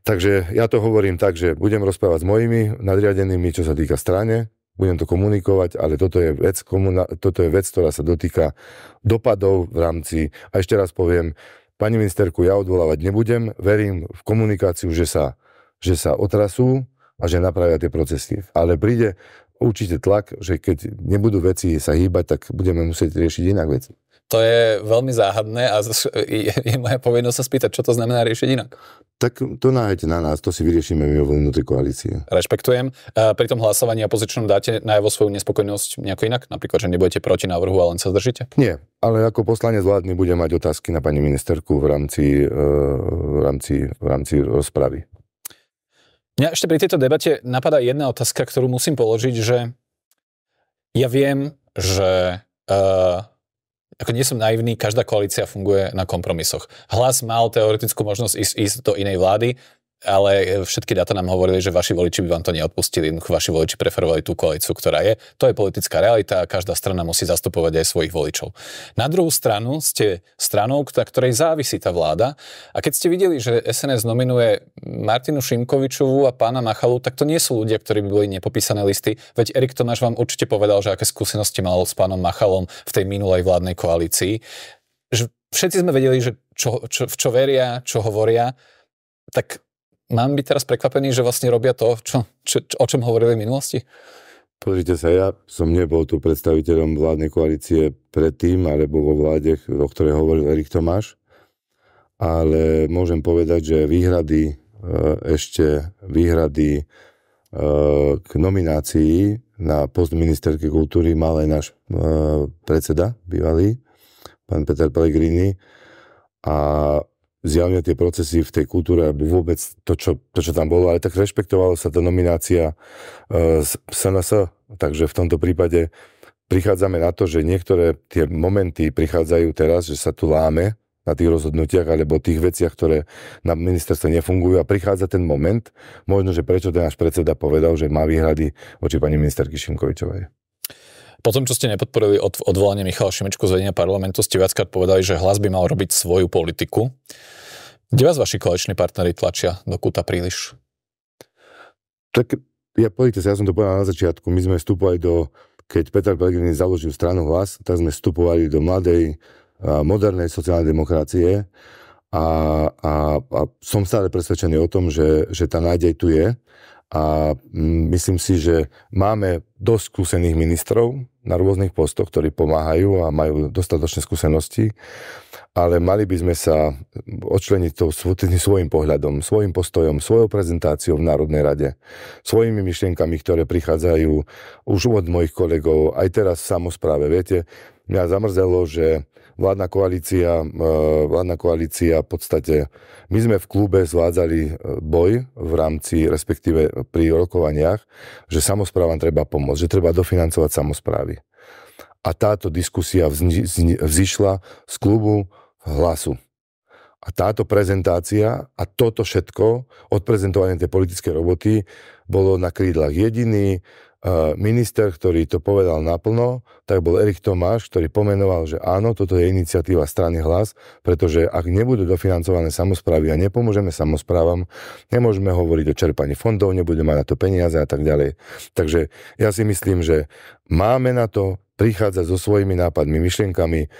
takže ja to hovorím tak, že budem rozprávať s mojimi nadriadenými, čo sa týka strane, budem to komunikovať, ale toto je vec, komuna, toto je vec ktorá sa dotýka dopadov v rámci, a ešte raz poviem, pani ministerku ja odvolávať nebudem, verím v komunikáciu, že sa, že sa otrasú, a že napravia tie procesy. Ale príde určite tlak, že keď nebudú veci sa hýbať, tak budeme musieť riešiť inak veci. To je veľmi záhadné a je, je moja povinnosť sa spýtať, čo to znamená riešiť inak. Tak to nájdete na nás, to si vyriešime my vo vnútri koalície. Rešpektujem. pri tom hlasovaní a pozičnom dáte najavo svoju nespokojnosť nejako inak? Napríklad, že nebudete proti návrhu a len sa zdržíte? Nie, ale ako poslanec vládny budem mať otázky na pani ministerku v rámci, e, v rámci, v rámci rozpravy. Mňa ešte pri tejto debate napadá jedna otázka, ktorú musím položiť, že ja viem, že uh, ako nie som naivný, každá koalícia funguje na kompromisoch. Hlas mal teoretickú možnosť ísť, ísť do inej vlády, ale e, všetky dáta nám hovorili, že vaši voliči by vám to neodpustili, vaši voliči preferovali tú koalíciu, ktorá je. To je politická realita a každá strana musí zastupovať aj svojich voličov. Na druhú stranu ste stranou, ktorej závisí tá vláda a keď ste videli, že SNS nominuje Martinu Šimkovičovú a pána Machalu, tak to nie sú ľudia, ktorí by boli nepopísané listy, veď Erik Tomáš vám určite povedal, že aké skúsenosti mal s pánom Machalom v tej minulej vládnej koalícii. všetci sme vedeli, že čo, čo, v čo veria, čo hovoria, tak mám byť teraz prekvapený, že vlastne robia to, čo, čo, čo, o čom hovorili v minulosti? Pozrite sa, ja som nebol tu predstaviteľom vládnej koalície predtým, alebo vo vláde, o ktorej hovoril Erik Tomáš, ale môžem povedať, že výhrady, e, ešte výhrady e, k nominácii na post ministerky kultúry mal aj náš e, predseda bývalý, pán Peter Pellegrini, a zjavne tie procesy v tej kultúre, aby vôbec to, čo, to, čo tam bolo, ale tak rešpektovala sa tá nominácia z e, SNS, takže v tomto prípade prichádzame na to, že niektoré tie momenty prichádzajú teraz, že sa tu láme na tých rozhodnutiach alebo tých veciach, ktoré na ministerstve nefungujú a prichádza ten moment, možno, že prečo ten náš predseda povedal, že má výhrady voči pani ministerky Šimkovičovej. Po tom, čo ste nepodporili od, odvolanie Michala Šimečku z vedenia parlamentu, ste viackrát povedali, že hlas by mal robiť svoju politiku. Kde vás vaši koleční partnery tlačia do kúta príliš? Tak ja povedite sa, ja som to povedal na začiatku, my sme vstupovali do, keď Peter Pellegrini založil stranu hlas, tak sme vstupovali do mladej, modernej sociálnej demokracie a, a, a som stále presvedčený o tom, že, že tá nádej tu je a mm, myslím si, že máme dosť skúsených ministrov na rôznych postoch, ktorí pomáhajú a majú dostatočné skúsenosti ale mali by sme sa odčleniť to svojim pohľadom, svojim postojom, svojou prezentáciou v Národnej rade, svojimi myšlienkami, ktoré prichádzajú už od mojich kolegov, aj teraz v samozpráve. Viete, mňa zamrzelo, že vládna koalícia, e, vládna koalícia v podstate, my sme v klube zvádzali e, boj v rámci, respektíve pri rokovaniach, že samozprávam treba pomôcť, že treba dofinancovať samozprávy. A táto diskusia vzišla z klubu hlasu. A táto prezentácia a toto všetko, odprezentovanie tej politickej roboty, bolo na krídlach. Jediný e, minister, ktorý to povedal naplno, tak bol Erik Tomáš, ktorý pomenoval, že áno, toto je iniciatíva strany hlas, pretože ak nebudú dofinancované samozprávy a nepomôžeme samozprávam, nemôžeme hovoriť o čerpaní fondov, nebudeme mať na to peniaze a tak ďalej. Takže ja si myslím, že máme na to, prichádza so svojimi nápadmi, myšlienkami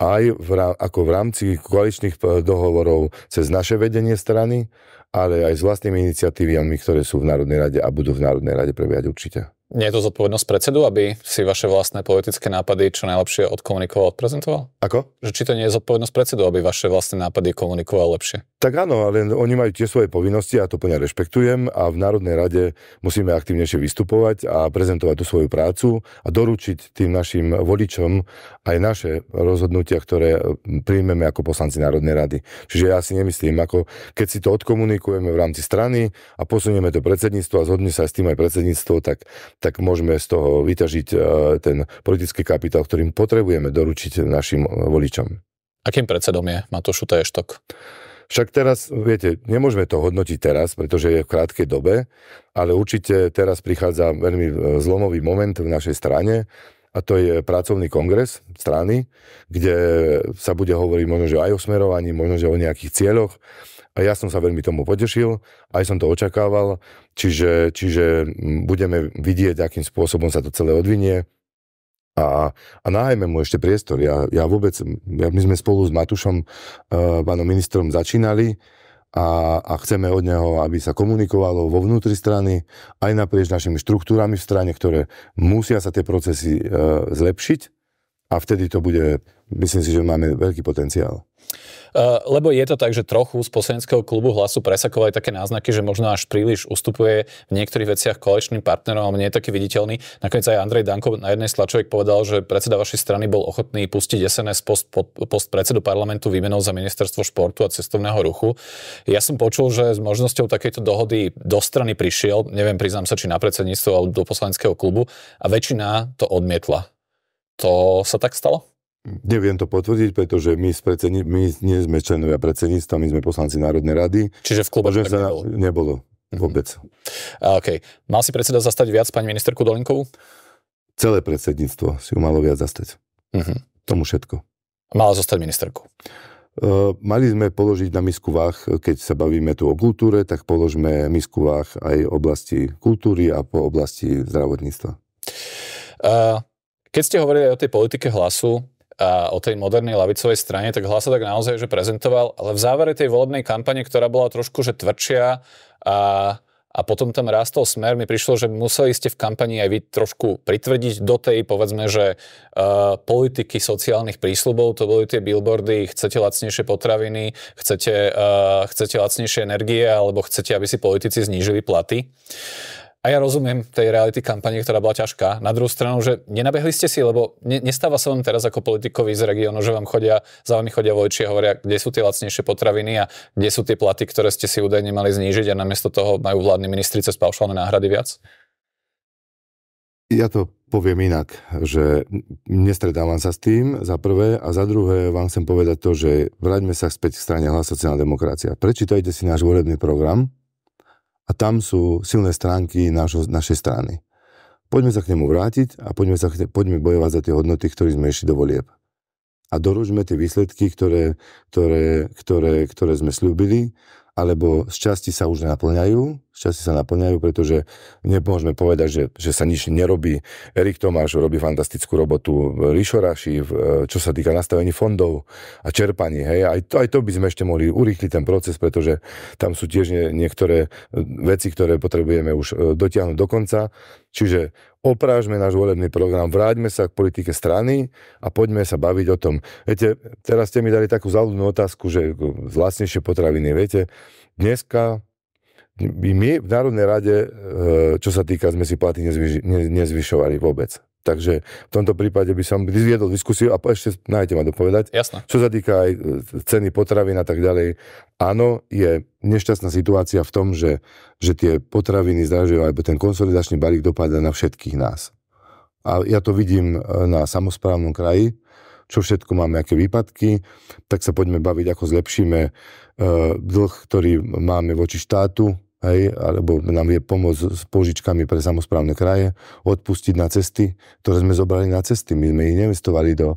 aj v, ako v rámci koaličných eh, dohovorov cez naše vedenie strany, ale aj s vlastnými iniciatívami, ktoré sú v Národnej rade a budú v Národnej rade prebiehať určite nie je to zodpovednosť predsedu, aby si vaše vlastné politické nápady čo najlepšie odkomunikoval, odprezentoval? Ako? Že či to nie je zodpovednosť predsedu, aby vaše vlastné nápady komunikoval lepšie? Tak áno, ale oni majú tie svoje povinnosti, ja to plne rešpektujem a v Národnej rade musíme aktívnejšie vystupovať a prezentovať tú svoju prácu a doručiť tým našim voličom aj naše rozhodnutia, ktoré e, príjmeme ako poslanci Národnej rady. Čiže ja si nemyslím, ako keď si to odkomunikujeme v rámci strany a posunieme to predsedníctvo a zhodne sa aj s tým aj predsedníctvo, tak tak môžeme z toho vyťažiť e, ten politický kapitál, ktorým potrebujeme doručiť našim e, voličom. Akým predsedom je Matúš Utaještok? Však teraz, viete, nemôžeme to hodnotiť teraz, pretože je v krátkej dobe, ale určite teraz prichádza veľmi e, zlomový moment v našej strane, a to je pracovný kongres strany, kde sa bude hovoriť možno, že aj o smerovaní, možno, že o nejakých cieľoch. A ja som sa veľmi tomu potešil, aj som to očakával, čiže, čiže mm, budeme vidieť, akým spôsobom sa to celé odvinie. A, a nájme mu ešte priestor. Ja, ja vôbec, ja, my sme spolu s Matušom, uh, pánom ministrom, začínali a, a chceme od neho, aby sa komunikovalo vo vnútri strany, aj naprieč našimi štruktúrami v strane, ktoré musia sa tie procesy uh, zlepšiť a vtedy to bude, myslím si, že máme veľký potenciál. Eh, lebo je to tak, že trochu z poslaneckého klubu hlasu presakovali také náznaky, že možno až príliš ustupuje v niektorých veciach koaličným partnerom, ale nie je taký viditeľný. Nakoniec aj Andrej Danko na jednej slačovek povedal, že predseda vašej strany bol ochotný pustiť SNS post, post predsedu parlamentu výmenou za ministerstvo športu a cestovného ruchu. Ja som počul, že s možnosťou takejto dohody do strany prišiel, neviem, priznám sa, či na predsedníctvo alebo do poslaneckého klubu a väčšina to odmietla. To sa tak stalo? Neviem to potvrdiť, pretože my, predsedni, my nie sme členovia predsedníctva, my sme poslanci Národnej rady. Čiže v klube sa nebolo? Nebolo mhm. vôbec. Mm-hmm. OK. Mal si predseda zastať viac pani ministerku Dolinkovú? Celé predsedníctvo si ju malo viac zastať. Mm-hmm. Tomu všetko. Mala zostať ministerku. Uh, mali sme položiť na misku váh, keď sa bavíme tu o kultúre, tak položme misku váh aj oblasti kultúry a po oblasti zdravotníctva. Uh, keď ste hovorili aj o tej politike hlasu, a o tej modernej lavicovej strane, tak hlas sa tak naozaj, že prezentoval, ale v závere tej volebnej kampane, ktorá bola trošku, že tvrdšia a, a potom tam rastol smer, mi prišlo, že museli ste v kampani aj vy trošku pritvrdiť do tej, povedzme, že uh, politiky sociálnych prísľubov, to boli tie billboardy, chcete lacnejšie potraviny, chcete, uh, chcete lacnejšie energie, alebo chcete, aby si politici znížili platy. A ja rozumiem tej reality kampane, ktorá bola ťažká. Na druhú stranu, že nenabehli ste si, lebo ne, nestáva sa vám teraz ako politikovi z regiónu, že vám chodia, za vami chodia vojči a hovoria, kde sú tie lacnejšie potraviny a kde sú tie platy, ktoré ste si údajne mali znížiť a namiesto toho majú vládni ministri cez paušálne náhrady viac? Ja to poviem inak, že nestredávam sa s tým, za prvé, a za druhé vám chcem povedať to, že vráťme sa späť k strane hlas sociálna demokracia. Prečítajte si náš volebný program, a tam sú silné stránky našo, našej strany. Poďme sa k nemu vrátiť a poďme, sa, poďme bojovať za tie hodnoty, ktoré sme išli do volieb. A doružme tie výsledky, ktoré, ktoré, ktoré, ktoré sme slúbili alebo z časti sa už naplňajú, z časti sa naplňajú, pretože nemôžeme povedať, že, že sa nič nerobí. Erik Tomáš robí fantastickú robotu, v rišoraši, e, čo sa týka nastavení fondov a čerpaní, hej, aj to, aj to by sme ešte mohli urýchliť ten proces, pretože tam sú tiež niektoré e, veci, ktoré potrebujeme už e, dotiahnuť do konca Čiže oprážme náš volebný program, vráťme sa k politike strany a poďme sa baviť o tom. Viete, teraz ste mi dali takú záľudnú otázku, že vlastnejšie potraviny, viete, dneska my v Národnej rade, e, čo sa týka, sme si platy nezvyšovali vôbec. Takže v tomto prípade by som vyviedol diskusiu a ešte nájdete ma dopovedať. Jasné. Čo sa týka aj e, ceny potravín a tak ďalej, áno, je nešťastná situácia v tom, že, že tie potraviny zdražujú, alebo ten konsolidačný balík dopadá na všetkých nás. A ja to vidím e, na samozprávnom kraji, čo všetko máme, aké výpadky, tak sa poďme baviť, ako zlepšíme e, dlh, ktorý máme voči štátu, hej, alebo nám vie pomôcť s požičkami pre samozprávne kraje, odpustiť na cesty, ktoré sme zobrali na cesty. My sme ich neinvestovali do...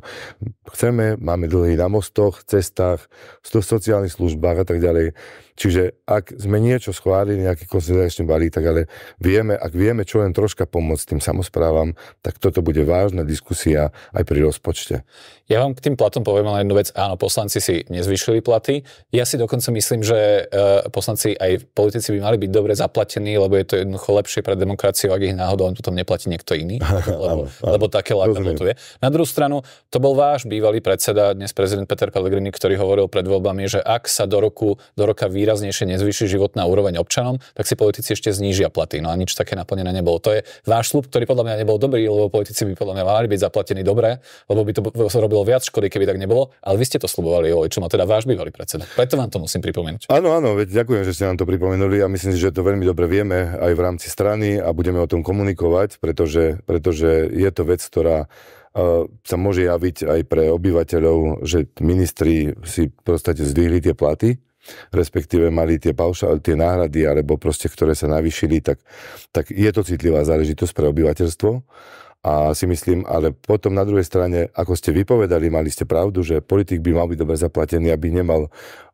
Chceme, máme dlhy na mostoch, cestách, v sociálnych službách a tak ďalej Čiže ak sme niečo schválili, nejaký konsolidačný balík, tak ale vieme, ak vieme čo len troška pomôcť tým samozprávam, tak toto bude vážna diskusia aj pri rozpočte. Ja vám k tým platom poviem len jednu vec. Áno, poslanci si nezvyšili platy. Ja si dokonca myslím, že e, poslanci aj politici by mali byť dobre zaplatení, lebo je to jednoducho lepšie pre demokraciu, ak ich náhodou len potom neplatí niekto iný. *laughs* Lebo, lebo také lákadlo to je. Na druhú stranu, to bol váš bývalý predseda, dnes prezident Peter Pellegrini, ktorý hovoril pred voľbami, že ak sa do, roku, do roka výrazne výraznejšie nezvýši životná úroveň občanom, tak si politici ešte znížia platy. No a nič také naplnené nebolo. To je váš slub, ktorý podľa mňa nebol dobrý, lebo politici by podľa mňa mali byť zaplatení dobre, lebo by to robilo viac škody, keby tak nebolo. Ale vy ste to slubovali čo má teda váš bývalý predseda. Preto vám to musím pripomenúť. Áno, áno, veď ďakujem, že ste nám to pripomenuli a myslím si, že to veľmi dobre vieme aj v rámci strany a budeme o tom komunikovať, pretože, pretože je to vec, ktorá e, sa môže javiť aj pre obyvateľov, že ministri si v podstate zdvihli tie platy respektíve mali tie pauša, tie náhrady, alebo proste, ktoré sa navýšili, tak, tak je to citlivá záležitosť pre obyvateľstvo. A si myslím, ale potom na druhej strane, ako ste vypovedali, mali ste pravdu, že politik by mal byť dobre zaplatený, aby nemal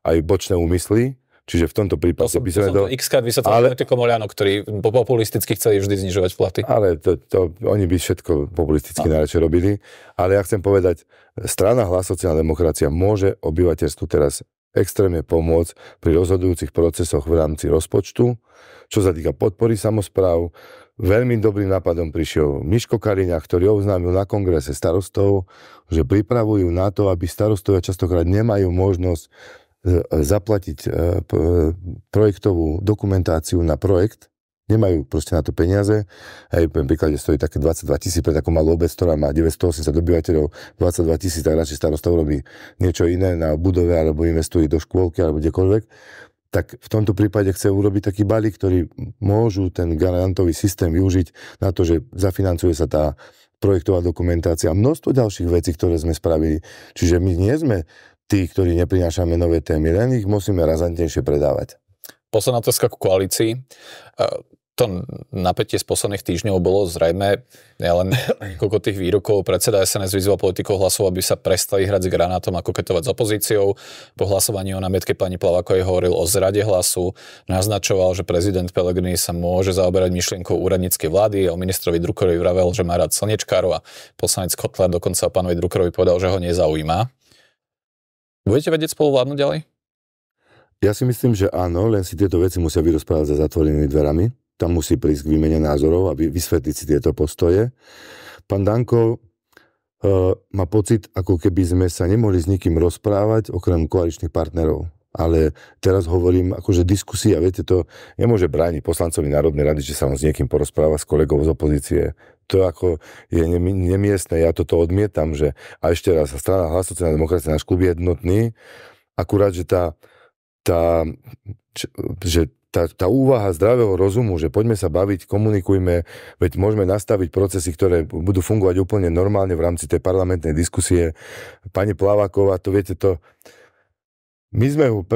aj bočné úmysly, Čiže v tomto prípade to som, by sme... To x krát vysvetlil ale... Komoliano, ktorí populisticky chceli vždy znižovať platy. Ale to, to, oni by všetko populisticky najradšej robili. Ale ja chcem povedať, strana hlas sociálna demokracia môže obyvateľstvu teraz extrémne pomôcť pri rozhodujúcich procesoch v rámci rozpočtu, čo sa týka podpory samozpráv. Veľmi dobrým nápadom prišiel Miško Kariňa, ktorý oznámil na kongrese starostov, že pripravujú na to, aby starostovia častokrát nemajú možnosť e, e, zaplatiť e, projektovú dokumentáciu na projekt, nemajú proste na to peniaze. Hej, príklade stojí také 22 tisíc pre takú malú obec, ktorá má 980 obyvateľov, 22 tisíc, tak radšej starosta urobí niečo iné na budove alebo investuje do škôlky alebo kdekoľvek. Tak v tomto prípade chce urobiť taký balík, ktorý môžu ten garantový systém využiť na to, že zafinancuje sa tá projektová dokumentácia a množstvo ďalších vecí, ktoré sme spravili. Čiže my nie sme tí, ktorí neprinášame nové témy, len ich musíme razantnejšie predávať. Posledná otázka ku koalícii to napätie z posledných týždňov bolo zrejme len koľko tých výrokov. Predseda SNS vyzval politikov hlasov, aby sa prestali hrať s granátom a koketovať s opozíciou. Po hlasovaní o námietke pani Plavakovej hovoril o zrade hlasu. Naznačoval, že prezident Pelegrini sa môže zaoberať myšlienkou úradníckej vlády. O ministrovi Drukorovi vravel, že má rád slnečkárov a poslanec Kotler dokonca o pánovi Drukorovi povedal, že ho nezaujíma. Budete vedieť spolu vládnuť ďalej? Ja si myslím, že áno, len si tieto veci musia vyrozprávať za zatvorenými dverami tam musí prísť k výmene názorov a vysvetliť si tieto postoje. Pán Danko e, má pocit, ako keby sme sa nemohli s nikým rozprávať, okrem koaličných partnerov. Ale teraz hovorím, akože diskusia, viete, to nemôže brániť poslancovi Národnej rady, že sa on s niekým porozpráva, s kolegou z opozície. To ako je nemiestne, ja toto odmietam, že a ešte raz, strana hlasovcená demokracia, náš klub je jednotný, akurát, že tá, tá že tá, tá úvaha zdravého rozumu, že poďme sa baviť, komunikujme, veď môžeme nastaviť procesy, ktoré budú fungovať úplne normálne v rámci tej parlamentnej diskusie. Pani Plaváková, to viete, to... My sme ho v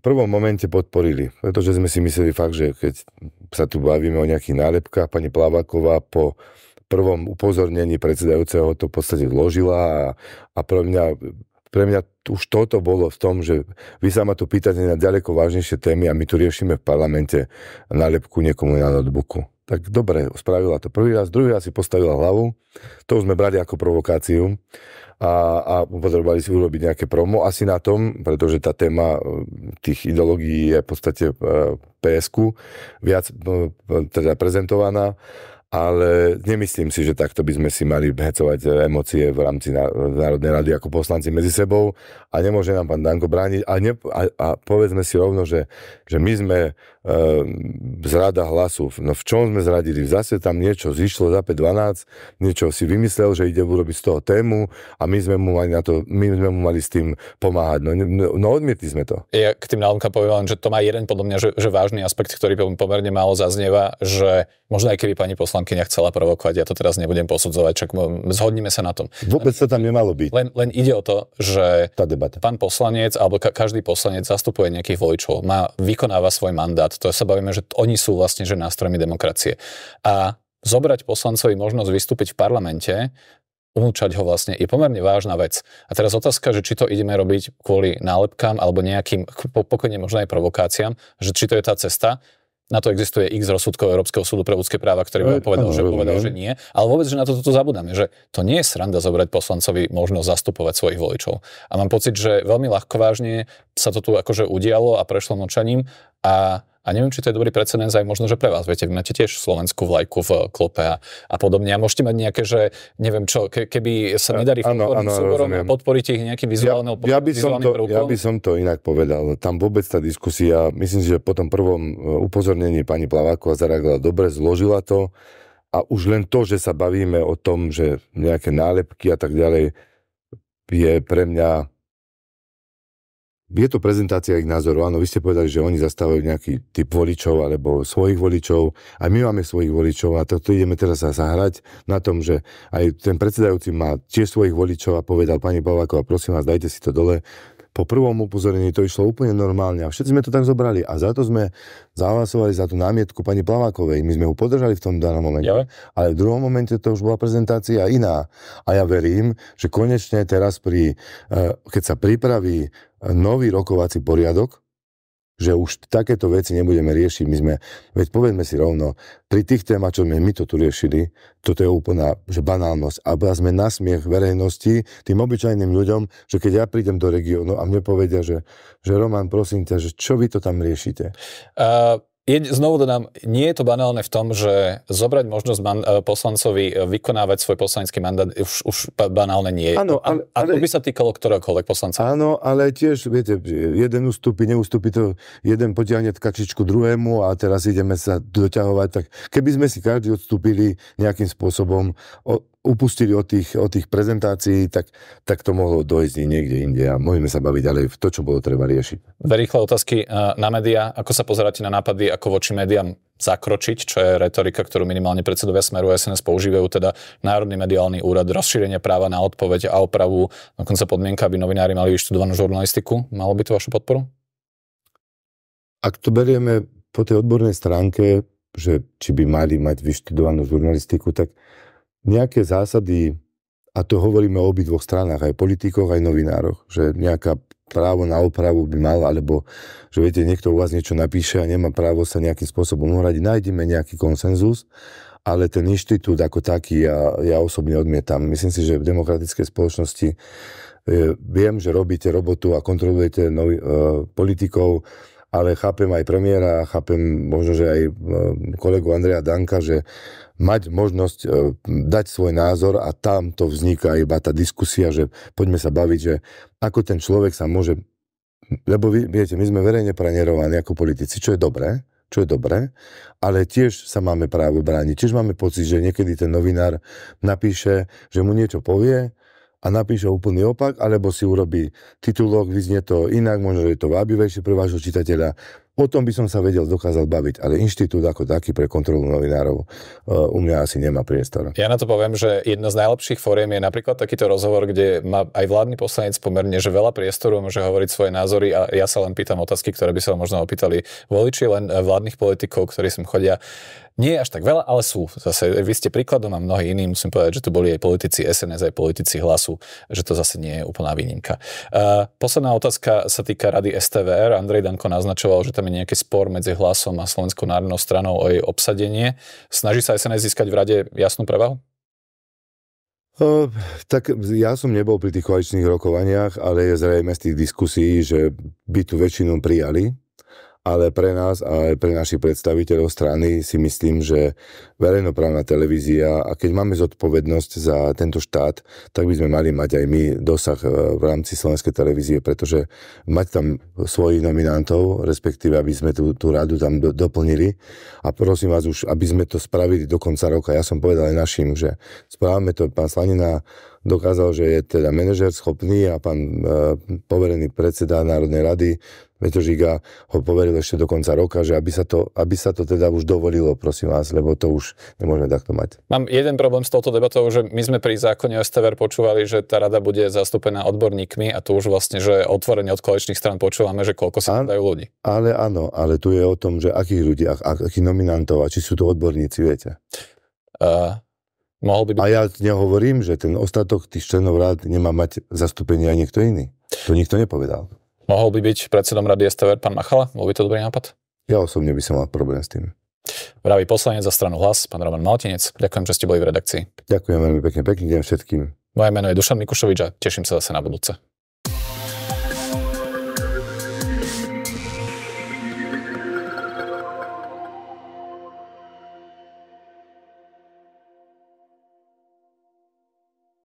prvom momente podporili, pretože sme si mysleli fakt, že keď sa tu bavíme o nejakých nálepkách, pani Plaváková po prvom upozornení predsedajúceho to v podstate vložila a, a pre mňa pre mňa už toto bolo v tom, že vy sa ma tu pýtate na ďaleko vážnejšie témy a my tu riešime v parlamente nálepku niekomu na notebooku. Tak dobre, spravila to prvý raz, druhý raz si postavila hlavu, to už sme brali ako provokáciu a, a potrebovali si urobiť nejaké promo asi na tom, pretože tá téma e, tých ideológií je v podstate e, PSK viac e, teda prezentovaná ale nemyslím si, že takto by sme si mali hecovať eh, emócie v rámci Národnej rady ako poslanci medzi sebou a nemôže nám pán Danko brániť a, ne, a, a povedzme si rovno, že, že my sme e, eh, zrada hlasu, no v čom sme zradili, zase tam niečo zišlo za 5.12, niečo si vymyslel, že ide urobiť z toho tému a my sme mu mali, na to, my sme mu mali s tým pomáhať, no, no, no odmietli sme to. Ja k tým nálepkám poviem že to má jeden podľa mňa, že, že vážny aspekt, ktorý pomerne málo zaznieva, že možno aj keby pani poslanka poslankyňa chcela provokovať, ja to teraz nebudem posudzovať, čak zhodníme sa na tom. Vôbec sa tam nemalo byť. Len, len ide o to, že tá debata. pán poslanec alebo ka- každý poslanec zastupuje nejakých voličov, má, vykonáva svoj mandát. To sa bavíme, že oni sú vlastne že nástrojmi demokracie. A zobrať poslancovi možnosť vystúpiť v parlamente, umúčať ho vlastne, je pomerne vážna vec. A teraz otázka, že či to ideme robiť kvôli nálepkám alebo nejakým, pokojne možno aj provokáciám, že či to je tá cesta, na to existuje x rozsudkov Európskeho súdu pre ľudské práva, ktorý by povedal, že, povedal že nie. Ale vôbec, že na toto tu zabudáme, že to nie je sranda zobrať poslancovi možnosť zastupovať svojich voličov. A mám pocit, že veľmi ľahko vážne sa to tu akože udialo a prešlo nočaním. a a neviem, či to je dobrý precedens aj možno, že pre vás. Viete, vy máte tiež slovenskú vlajku v klope a, a podobne. A môžete mať nejaké, že neviem čo, ke, keby sa nedarí v ano, súborom, podporiť ich nejakým vizuálnym ja, ja by som to, prvkom? Ja by som to inak povedal. Tam vôbec tá diskusia, myslím si, že po tom prvom e, upozornení pani Plaváková zareagovala dobre, zložila to. A už len to, že sa bavíme o tom, že nejaké nálepky a tak ďalej, je pre mňa je to prezentácia ich názoru. Áno, vy ste povedali, že oni zastávajú nejaký typ voličov alebo svojich voličov. A my máme svojich voličov a toto ideme teraz sa zahrať na tom, že aj ten predsedajúci má tiež svojich voličov a povedal pani Baláková, prosím vás, dajte si to dole, po prvom upozorení to išlo úplne normálne a všetci sme to tak zobrali a za to sme zahlasovali za tú námietku pani Plavákovej. My sme ju podržali v tom danom momente, ja. ale v druhom momente to už bola prezentácia iná. A ja verím, že konečne teraz pri, eh, keď sa pripraví nový rokovací poriadok, že už takéto veci nebudeme riešiť. My sme, veď povedzme si rovno, pri tých témach, čo sme my to tu riešili, toto je úplná že banálnosť. A sme na smiech verejnosti, tým obyčajným ľuďom, že keď ja prídem do regiónu a mne povedia, že, že Roman, prosím ťa, že čo vy to tam riešite? Uh je, znovu dodám, nie je to banálne v tom, že zobrať možnosť man, e, poslancovi e, vykonávať svoj poslanecký mandát už, už banálne nie je. Áno, ale, a, a to by sa týkalo ktoréhokoľvek poslanca. Áno, ale tiež, viete, jeden ustúpi, neustúpi to, jeden potiahne tkačičku druhému a teraz ideme sa doťahovať. Tak keby sme si každý odstúpili nejakým spôsobom upustili od tých, od tých prezentácií, tak, tak to mohlo dojsť niekde inde a môžeme sa baviť ďalej v to, čo bolo treba riešiť. Dve rýchle otázky eh, na médiá. Ako sa pozeráte na nápady, ako voči médiám zakročiť, čo je retorika, ktorú minimálne predsedovia Smeru SNS používajú, teda Národný mediálny úrad, rozšírenie práva na odpoveď a opravu, dokonca podmienka, aby novinári mali vyštudovanú žurnalistiku. Malo by to vašu podporu? Ak to berieme po tej odbornej stránke, že či by mali mať vyštudovanú žurnalistiku, tak nejaké zásady, a to hovoríme o dvoch stranách, aj politikoch, aj novinároch, že nejaká právo na opravu by mal, alebo že viete, niekto u vás niečo napíše a nemá právo sa nejakým spôsobom uhradiť. Nájdeme nejaký konsenzus, ale ten inštitút ako taký ja, ja osobne odmietam. Myslím si, že v demokratickej spoločnosti e, viem, že robíte robotu a kontrolujete novi, e, politikov, ale chápem aj premiéra, chápem možno, že aj e, kolegu Andreja Danka, že mať možnosť e, dať svoj názor a tam to vzniká iba tá diskusia, že poďme sa baviť, že ako ten človek sa môže... Lebo vy, viete, my sme verejne pranierovaní ako politici, čo je dobré, čo je dobré, ale tiež sa máme právo brániť. Tiež máme pocit, že niekedy ten novinár napíše, že mu niečo povie, a napíše úplný opak, alebo si urobí titulok, vyznie to inak, možno je to vábivejšie pre vášho čitateľa. O tom by som sa vedel, dokázal baviť, ale inštitút ako taký pre kontrolu novinárov uh, u mňa asi nemá priestor. Ja na to poviem, že jedno z najlepších fóriem je napríklad takýto rozhovor, kde má aj vládny poslanec pomerne, že veľa priestoru môže hovoriť svoje názory a ja sa len pýtam otázky, ktoré by sa možno opýtali voliči len e, vládnych politikov, ktorí sem chodia nie je až tak veľa, ale sú. Zase vy ste príkladom a mnohí iní, musím povedať, že to boli aj politici SNS, aj politici hlasu, že to zase nie je úplná výnimka. Uh, posledná otázka sa týka rady STVR. Andrej Danko naznačoval, že tam je nejaký spor medzi hlasom a Slovenskou národnou stranou o jej obsadenie. Snaží sa SNS získať v rade jasnú prevahu? Uh, tak ja som nebol pri tých koaličných rokovaniach, ale je zrejme z tých diskusí, že by tu väčšinu prijali ale pre nás a aj pre našich predstaviteľov strany si myslím, že verejnoprávna televízia a keď máme zodpovednosť za tento štát, tak by sme mali mať aj my dosah e, v rámci slovenskej televízie, pretože mať tam svojich nominantov, respektíve aby sme tú, tú radu tam do, doplnili a prosím vás už, aby sme to spravili do konca roka. Ja som povedal aj našim, že správame to, pán Slanina dokázal, že je teda manažer schopný a pán e, poverený predseda Národnej rady Veto Žiga ho poveril ešte do konca roka, že aby sa, to, aby sa to teda už dovolilo, prosím vás, lebo to už nemôžeme takto mať. Mám jeden problém s touto debatou, že my sme pri zákone o STVR počúvali, že tá rada bude zastúpená odborníkmi a tu už vlastne, že otvorene od kolečných strán počúvame, že koľko sa dajú ľudí. Ale áno, ale tu je o tom, že akých ľudí, ak, akých nominantov a či sú to odborníci, viete. Uh, Mohol by byť... A ja nehovorím, že ten ostatok tých členov rád nemá mať zastúpenie aj niekto iný. To nikto nepovedal. Mohol by byť predsedom rady STVR pán Machala? Bol by to dobrý nápad? Ja osobne by som mal problém s tým. Vraví poslanec za stranu Hlas, pán Roman Maltinec. Ďakujem, že ste boli v redakcii. Ďakujem veľmi pekne, pekne, deň všetkým. Moje meno je Dušan Mikušovič a teším sa zase na budúce.